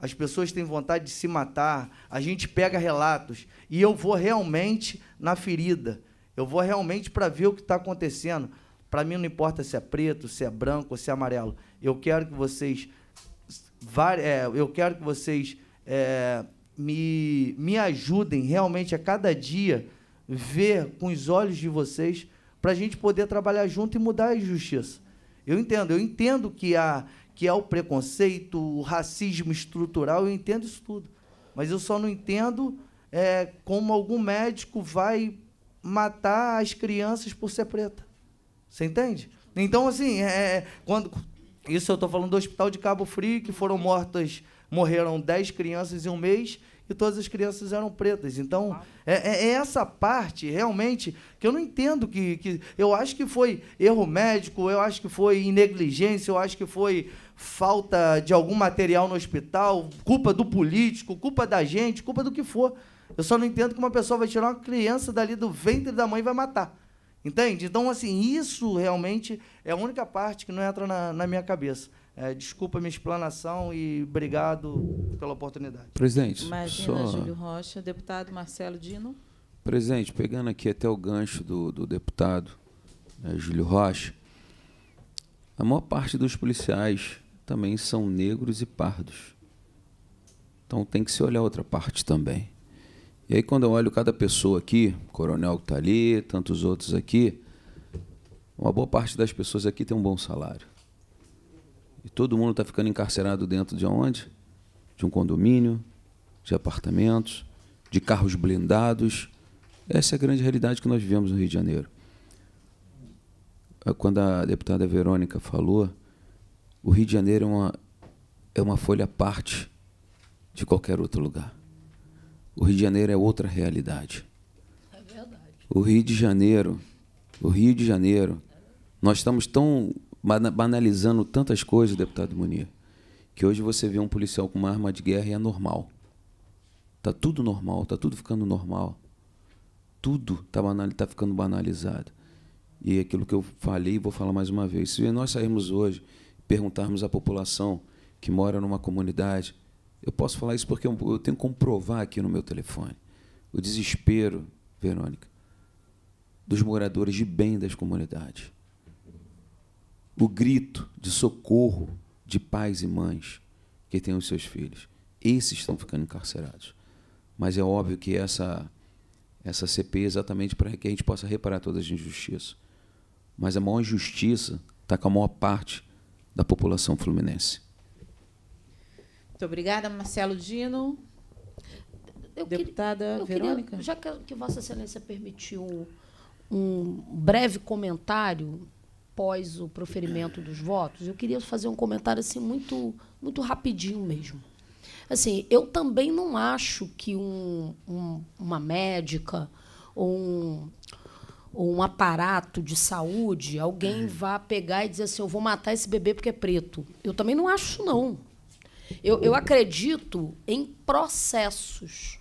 As pessoas têm vontade de se matar, a gente pega relatos e eu vou realmente na ferida. Eu vou realmente para ver o que está acontecendo. Para mim não importa se é preto, se é branco, se é amarelo. Eu quero que vocês, é, eu quero que vocês é, me, me ajudem realmente a cada dia ver com os olhos de vocês para a gente poder trabalhar junto e mudar a justiça. Eu entendo, eu entendo que a que é o preconceito, o racismo estrutural, eu entendo isso tudo. Mas eu só não entendo é, como algum médico vai matar as crianças por ser preta. Você entende? Então, assim, é, é quando, isso eu estou falando do Hospital de Cabo Frio, que foram mortas, morreram 10 crianças em um mês e todas as crianças eram pretas. Então, é, é, é, essa parte realmente que eu não entendo que, que. Eu acho que foi erro médico, eu acho que foi negligência, eu acho que foi falta de algum material no hospital, culpa do político, culpa da gente, culpa do que for. Eu só não entendo que uma pessoa vai tirar uma criança dali do ventre da mãe e vai matar. Entende? Então, assim, isso realmente é a única parte que não entra na, na minha cabeça. É, desculpa a minha explanação e obrigado pela oportunidade. Presidente. Imagina, só... Júlio Rocha. Deputado Marcelo Dino. Presidente, pegando aqui até o gancho do, do deputado né, Júlio Rocha, a maior parte dos policiais também são negros e pardos. Então tem que se olhar outra parte também. E aí quando eu olho cada pessoa aqui, coronel que está ali, tantos outros aqui, uma boa parte das pessoas aqui tem um bom salário. E todo mundo está ficando encarcerado dentro de onde? De um condomínio, de apartamentos, de carros blindados. Essa é a grande realidade que nós vivemos no Rio de Janeiro. Quando a deputada Verônica falou o Rio de Janeiro é uma, é uma folha à parte de qualquer outro lugar. O Rio de Janeiro é outra realidade. É verdade. O Rio de Janeiro, o Rio de Janeiro, nós estamos tão banalizando tantas coisas, deputado Munir, que hoje você vê um policial com uma arma de guerra e é normal. Tá tudo normal, tá tudo ficando normal. Tudo tá, banal, tá ficando banalizado. E é aquilo que eu falei, vou falar mais uma vez. Se nós sairmos hoje perguntarmos à população que mora numa comunidade, eu posso falar isso porque eu tenho como provar aqui no meu telefone, o desespero, Verônica, dos moradores de bem das comunidades. O grito de socorro de pais e mães que têm os seus filhos. Esses estão ficando encarcerados. Mas é óbvio que essa, essa CPI é exatamente para que a gente possa reparar todas as injustiças. Mas a maior injustiça está com a maior parte da população fluminense. Muito obrigada, Marcelo Dino. Eu Deputada queria, Verônica. Queria, já que, que, Vossa Excelência permitiu um, breve comentário pós o proferimento dos votos, eu queria fazer um comentário assim muito, muito rapidinho mesmo. Assim, eu também não acho que um, um, uma médica ou um, um aparato de saúde, alguém é. vá pegar e dizer assim, eu vou matar esse bebê porque é preto. Eu também não acho, não. Eu, eu acredito em processos.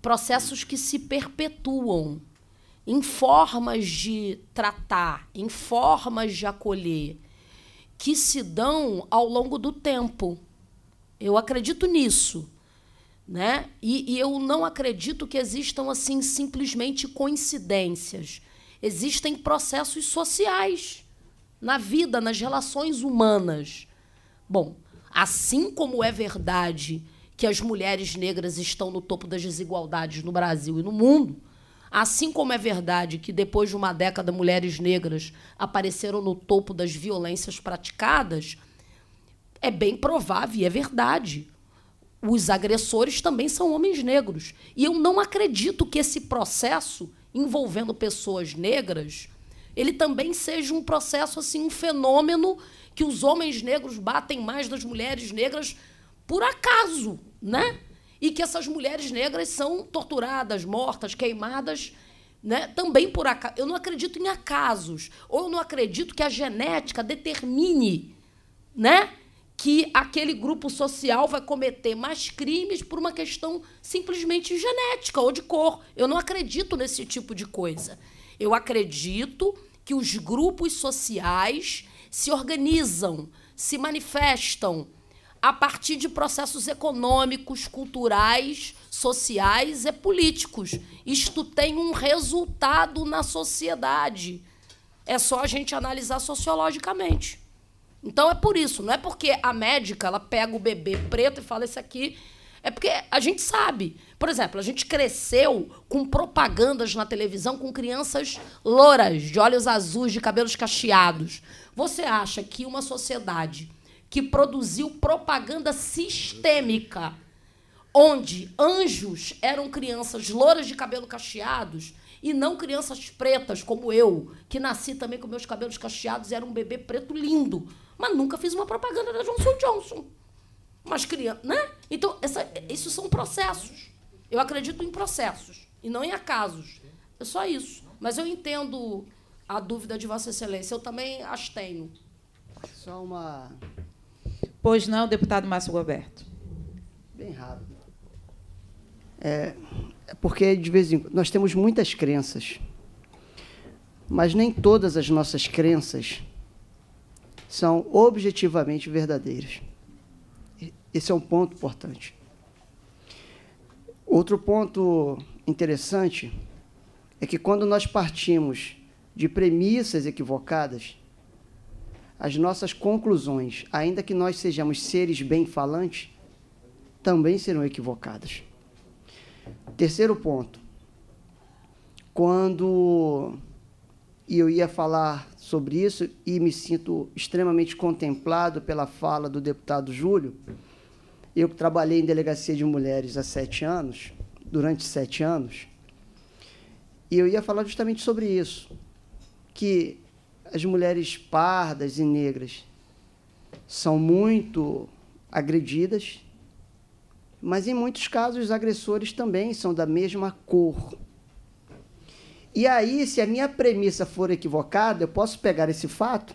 Processos que se perpetuam em formas de tratar, em formas de acolher, que se dão ao longo do tempo. Eu acredito nisso. Né? E, e eu não acredito que existam assim simplesmente coincidências. Existem processos sociais na vida, nas relações humanas. Bom, assim como é verdade que as mulheres negras estão no topo das desigualdades no Brasil e no mundo, assim como é verdade que depois de uma década mulheres negras apareceram no topo das violências praticadas, é bem provável e é verdade os agressores também são homens negros. E eu não acredito que esse processo envolvendo pessoas negras, ele também seja um processo assim, um fenômeno que os homens negros batem mais das mulheres negras por acaso, né? E que essas mulheres negras são torturadas, mortas, queimadas, né? Também por acaso. Eu não acredito em acasos, ou eu não acredito que a genética determine, né? que aquele grupo social vai cometer mais crimes por uma questão simplesmente genética ou de cor. Eu não acredito nesse tipo de coisa. Eu acredito que os grupos sociais se organizam, se manifestam a partir de processos econômicos, culturais, sociais e políticos. Isto tem um resultado na sociedade. É só a gente analisar sociologicamente. Então é por isso, não é porque a médica ela pega o bebê preto e fala isso aqui. É porque a gente sabe. Por exemplo, a gente cresceu com propagandas na televisão com crianças louras, de olhos azuis, de cabelos cacheados. Você acha que uma sociedade que produziu propaganda sistêmica, onde anjos eram crianças louras de cabelo cacheados, e não crianças pretas como eu, que nasci também com meus cabelos cacheados e era um bebê preto lindo mas nunca fiz uma propaganda da Johnson Johnson. Mas criança, né? Então, essa, isso são processos. Eu acredito em processos e não em acasos. É só isso. Mas eu entendo a dúvida de Vossa Excelência. Eu também as tenho. Só uma. Pois não, deputado Márcio Goberto. Bem rápido. É, é, porque, de vez em quando, nós temos muitas crenças, mas nem todas as nossas crenças são objetivamente verdadeiras. Esse é um ponto importante. Outro ponto interessante é que quando nós partimos de premissas equivocadas, as nossas conclusões, ainda que nós sejamos seres bem-falantes, também serão equivocadas. Terceiro ponto. Quando eu ia falar sobre isso e me sinto extremamente contemplado pela fala do deputado Júlio. Eu que trabalhei em delegacia de mulheres há sete anos, durante sete anos, e eu ia falar justamente sobre isso, que as mulheres pardas e negras são muito agredidas, mas em muitos casos os agressores também são da mesma cor. E aí, se a minha premissa for equivocada, eu posso pegar esse fato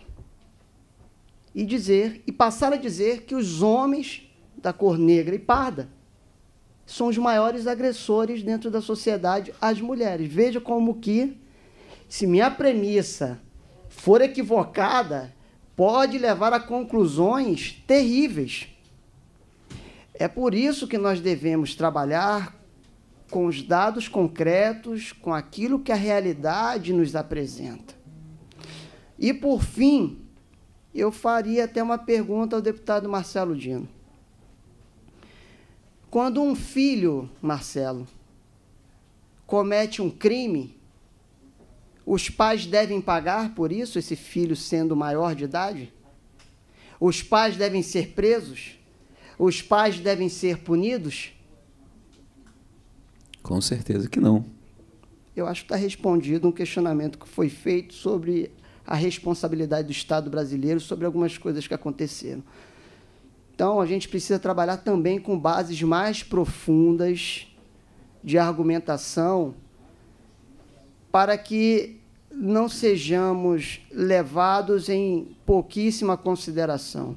e dizer e passar a dizer que os homens da cor negra e parda são os maiores agressores dentro da sociedade às mulheres. Veja como que se minha premissa for equivocada, pode levar a conclusões terríveis. É por isso que nós devemos trabalhar com os dados concretos, com aquilo que a realidade nos apresenta. E, por fim, eu faria até uma pergunta ao deputado Marcelo Dino. Quando um filho, Marcelo, comete um crime, os pais devem pagar por isso, esse filho sendo maior de idade? Os pais devem ser presos? Os pais devem ser punidos? Com certeza que não. Eu acho que está respondido um questionamento que foi feito sobre a responsabilidade do Estado brasileiro sobre algumas coisas que aconteceram. Então, a gente precisa trabalhar também com bases mais profundas de argumentação para que não sejamos levados em pouquíssima consideração.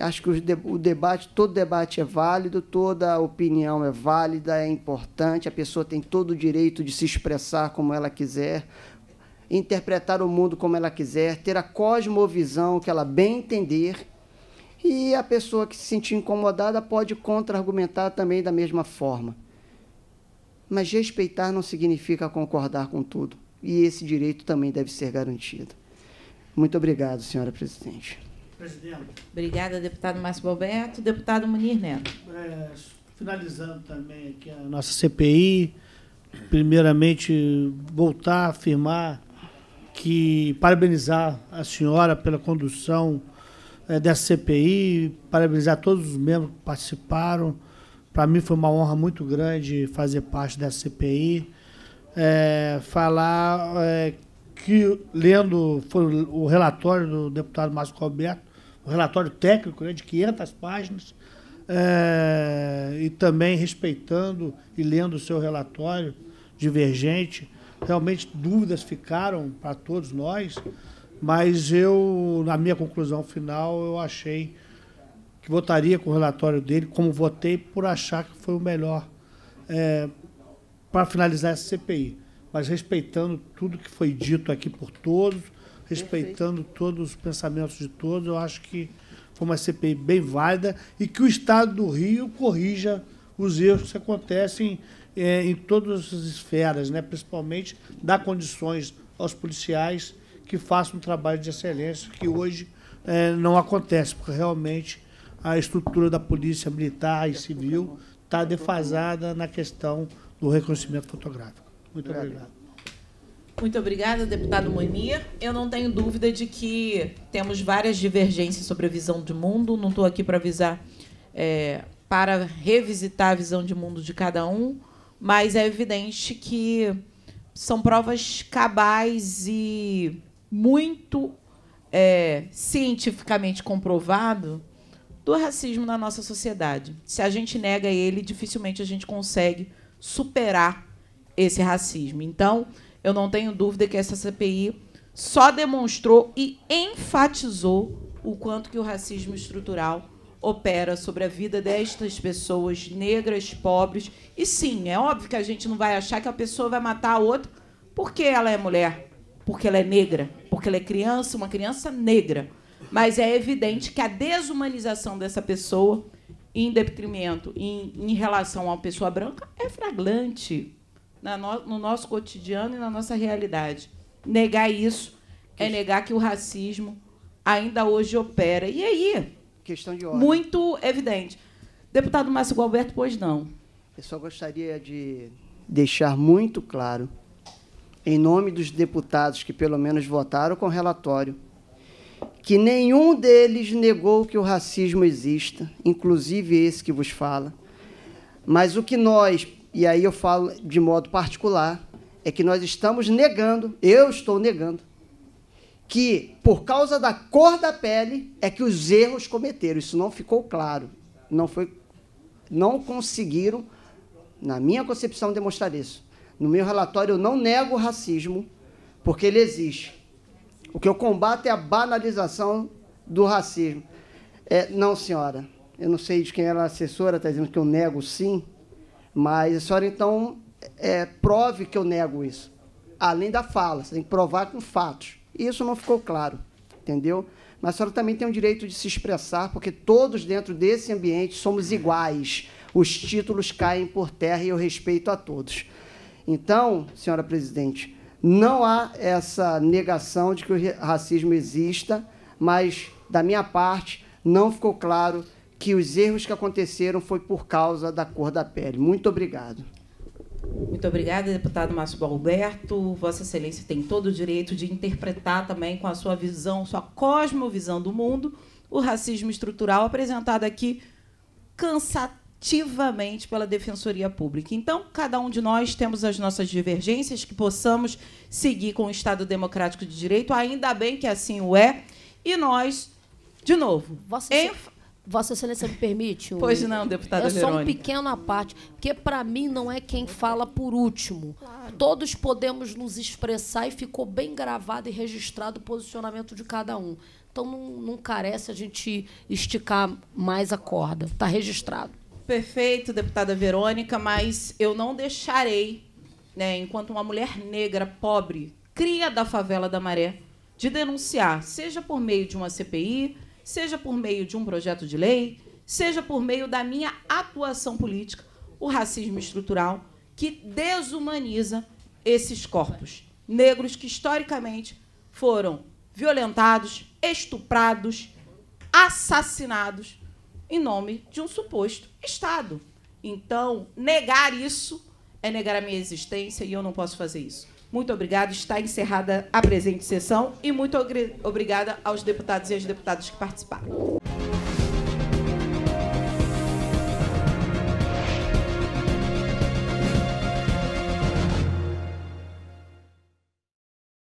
Acho que o debate, todo debate é válido, toda opinião é válida, é importante, a pessoa tem todo o direito de se expressar como ela quiser, interpretar o mundo como ela quiser, ter a cosmovisão que ela bem entender. E a pessoa que se sentir incomodada pode contra-argumentar também da mesma forma. Mas respeitar não significa concordar com tudo. E esse direito também deve ser garantido. Muito obrigado, senhora presidente. Presidente. Obrigada, deputado Márcio Alberto. Deputado Munir Neto. É, finalizando também aqui a nossa CPI, primeiramente voltar a afirmar que parabenizar a senhora pela condução é, dessa CPI, parabenizar todos os membros que participaram. Para mim foi uma honra muito grande fazer parte dessa CPI. É, falar é, que, lendo foi o relatório do deputado Márcio Roberto, o relatório técnico né, de 500 páginas, é, e também respeitando e lendo o seu relatório divergente, realmente dúvidas ficaram para todos nós, mas eu, na minha conclusão final, eu achei que votaria com o relatório dele, como votei, por achar que foi o melhor é, eh, para finalizar essa CPI mas respeitando tudo que foi dito aqui por todos, respeitando Perfeito. todos os pensamentos de todos. Eu acho que foi uma CPI bem válida e que o Estado do Rio corrija os erros que acontecem é, em todas as esferas, né? principalmente dar condições aos policiais que façam um trabalho de excelência que hoje é, não acontece, porque realmente a estrutura da polícia militar e é civil está é defasada na questão do reconhecimento fotográfico. Muito obrigado. Muito obrigada, deputado Monir. Eu não tenho dúvida de que temos várias divergências sobre a visão de mundo. Não estou aqui para avisar, é, para revisitar a visão de mundo de cada um, mas é evidente que são provas cabais e muito é, cientificamente comprovado do racismo na nossa sociedade. Se a gente nega ele, dificilmente a gente consegue superar esse racismo. Então, eu não tenho dúvida que essa CPI só demonstrou e enfatizou o quanto que o racismo estrutural opera sobre a vida destas pessoas negras, pobres. E sim, é óbvio que a gente não vai achar que a pessoa vai matar a outra porque ela é mulher, porque ela é negra, porque ela é criança, uma criança negra. Mas é evidente que a desumanização dessa pessoa em detrimento, em, em relação a uma pessoa branca, é flagrante no nosso cotidiano e na nossa realidade. Negar isso é negar que o racismo ainda hoje opera. E aí? Questão de ordem. Muito evidente. Deputado Márcio Gualberto, pois não. Eu só gostaria de deixar muito claro, em nome dos deputados que pelo menos votaram com relatório, que nenhum deles negou que o racismo exista, inclusive esse que vos fala. Mas o que nós, e aí eu falo de modo particular, é que nós estamos negando, eu estou negando, que por causa da cor da pele é que os erros cometeram. Isso não ficou claro, não foi, não conseguiram, na minha concepção, demonstrar isso. No meu relatório eu não nego o racismo, porque ele existe. O que eu combato é a banalização do racismo. É, não, senhora, eu não sei de quem era é a assessora, está dizendo que eu nego sim. Mas a senhora, então, é, prove que eu nego isso. Além da fala, você tem que provar com fatos. E isso não ficou claro, entendeu? Mas a senhora também tem o direito de se expressar, porque todos dentro desse ambiente somos iguais. Os títulos caem por terra e eu respeito a todos. Então, senhora presidente, não há essa negação de que o racismo exista, mas, da minha parte, não ficou claro que os erros que aconteceram foi por causa da cor da pele. Muito obrigado. Muito obrigada, deputado Márcio Balberto. Vossa Excelência tem todo o direito de interpretar também com a sua visão, sua cosmovisão do mundo, o racismo estrutural apresentado aqui cansativamente pela Defensoria Pública. Então, cada um de nós temos as nossas divergências, que possamos seguir com o Estado Democrático de Direito, ainda bem que assim o é, e nós, de novo, Vossa Excelência Vossa Excelência me permite? Um... Pois não, deputada Verônica. É um pequeno à parte, porque para mim não é quem fala por último. Claro. Todos podemos nos expressar e ficou bem gravado e registrado o posicionamento de cada um. Então não, não carece a gente esticar mais a corda. Está registrado. Perfeito, deputada Verônica, mas eu não deixarei, né, enquanto uma mulher negra, pobre, cria da favela da Maré, de denunciar, seja por meio de uma CPI, seja por meio de um projeto de lei, seja por meio da minha atuação política, o racismo estrutural que desumaniza esses corpos negros que historicamente foram violentados, estuprados, assassinados em nome de um suposto Estado. Então, negar isso é negar a minha existência e eu não posso fazer isso. Muito obrigada. Está encerrada a presente sessão e muito obrigada aos deputados e às deputadas que participaram.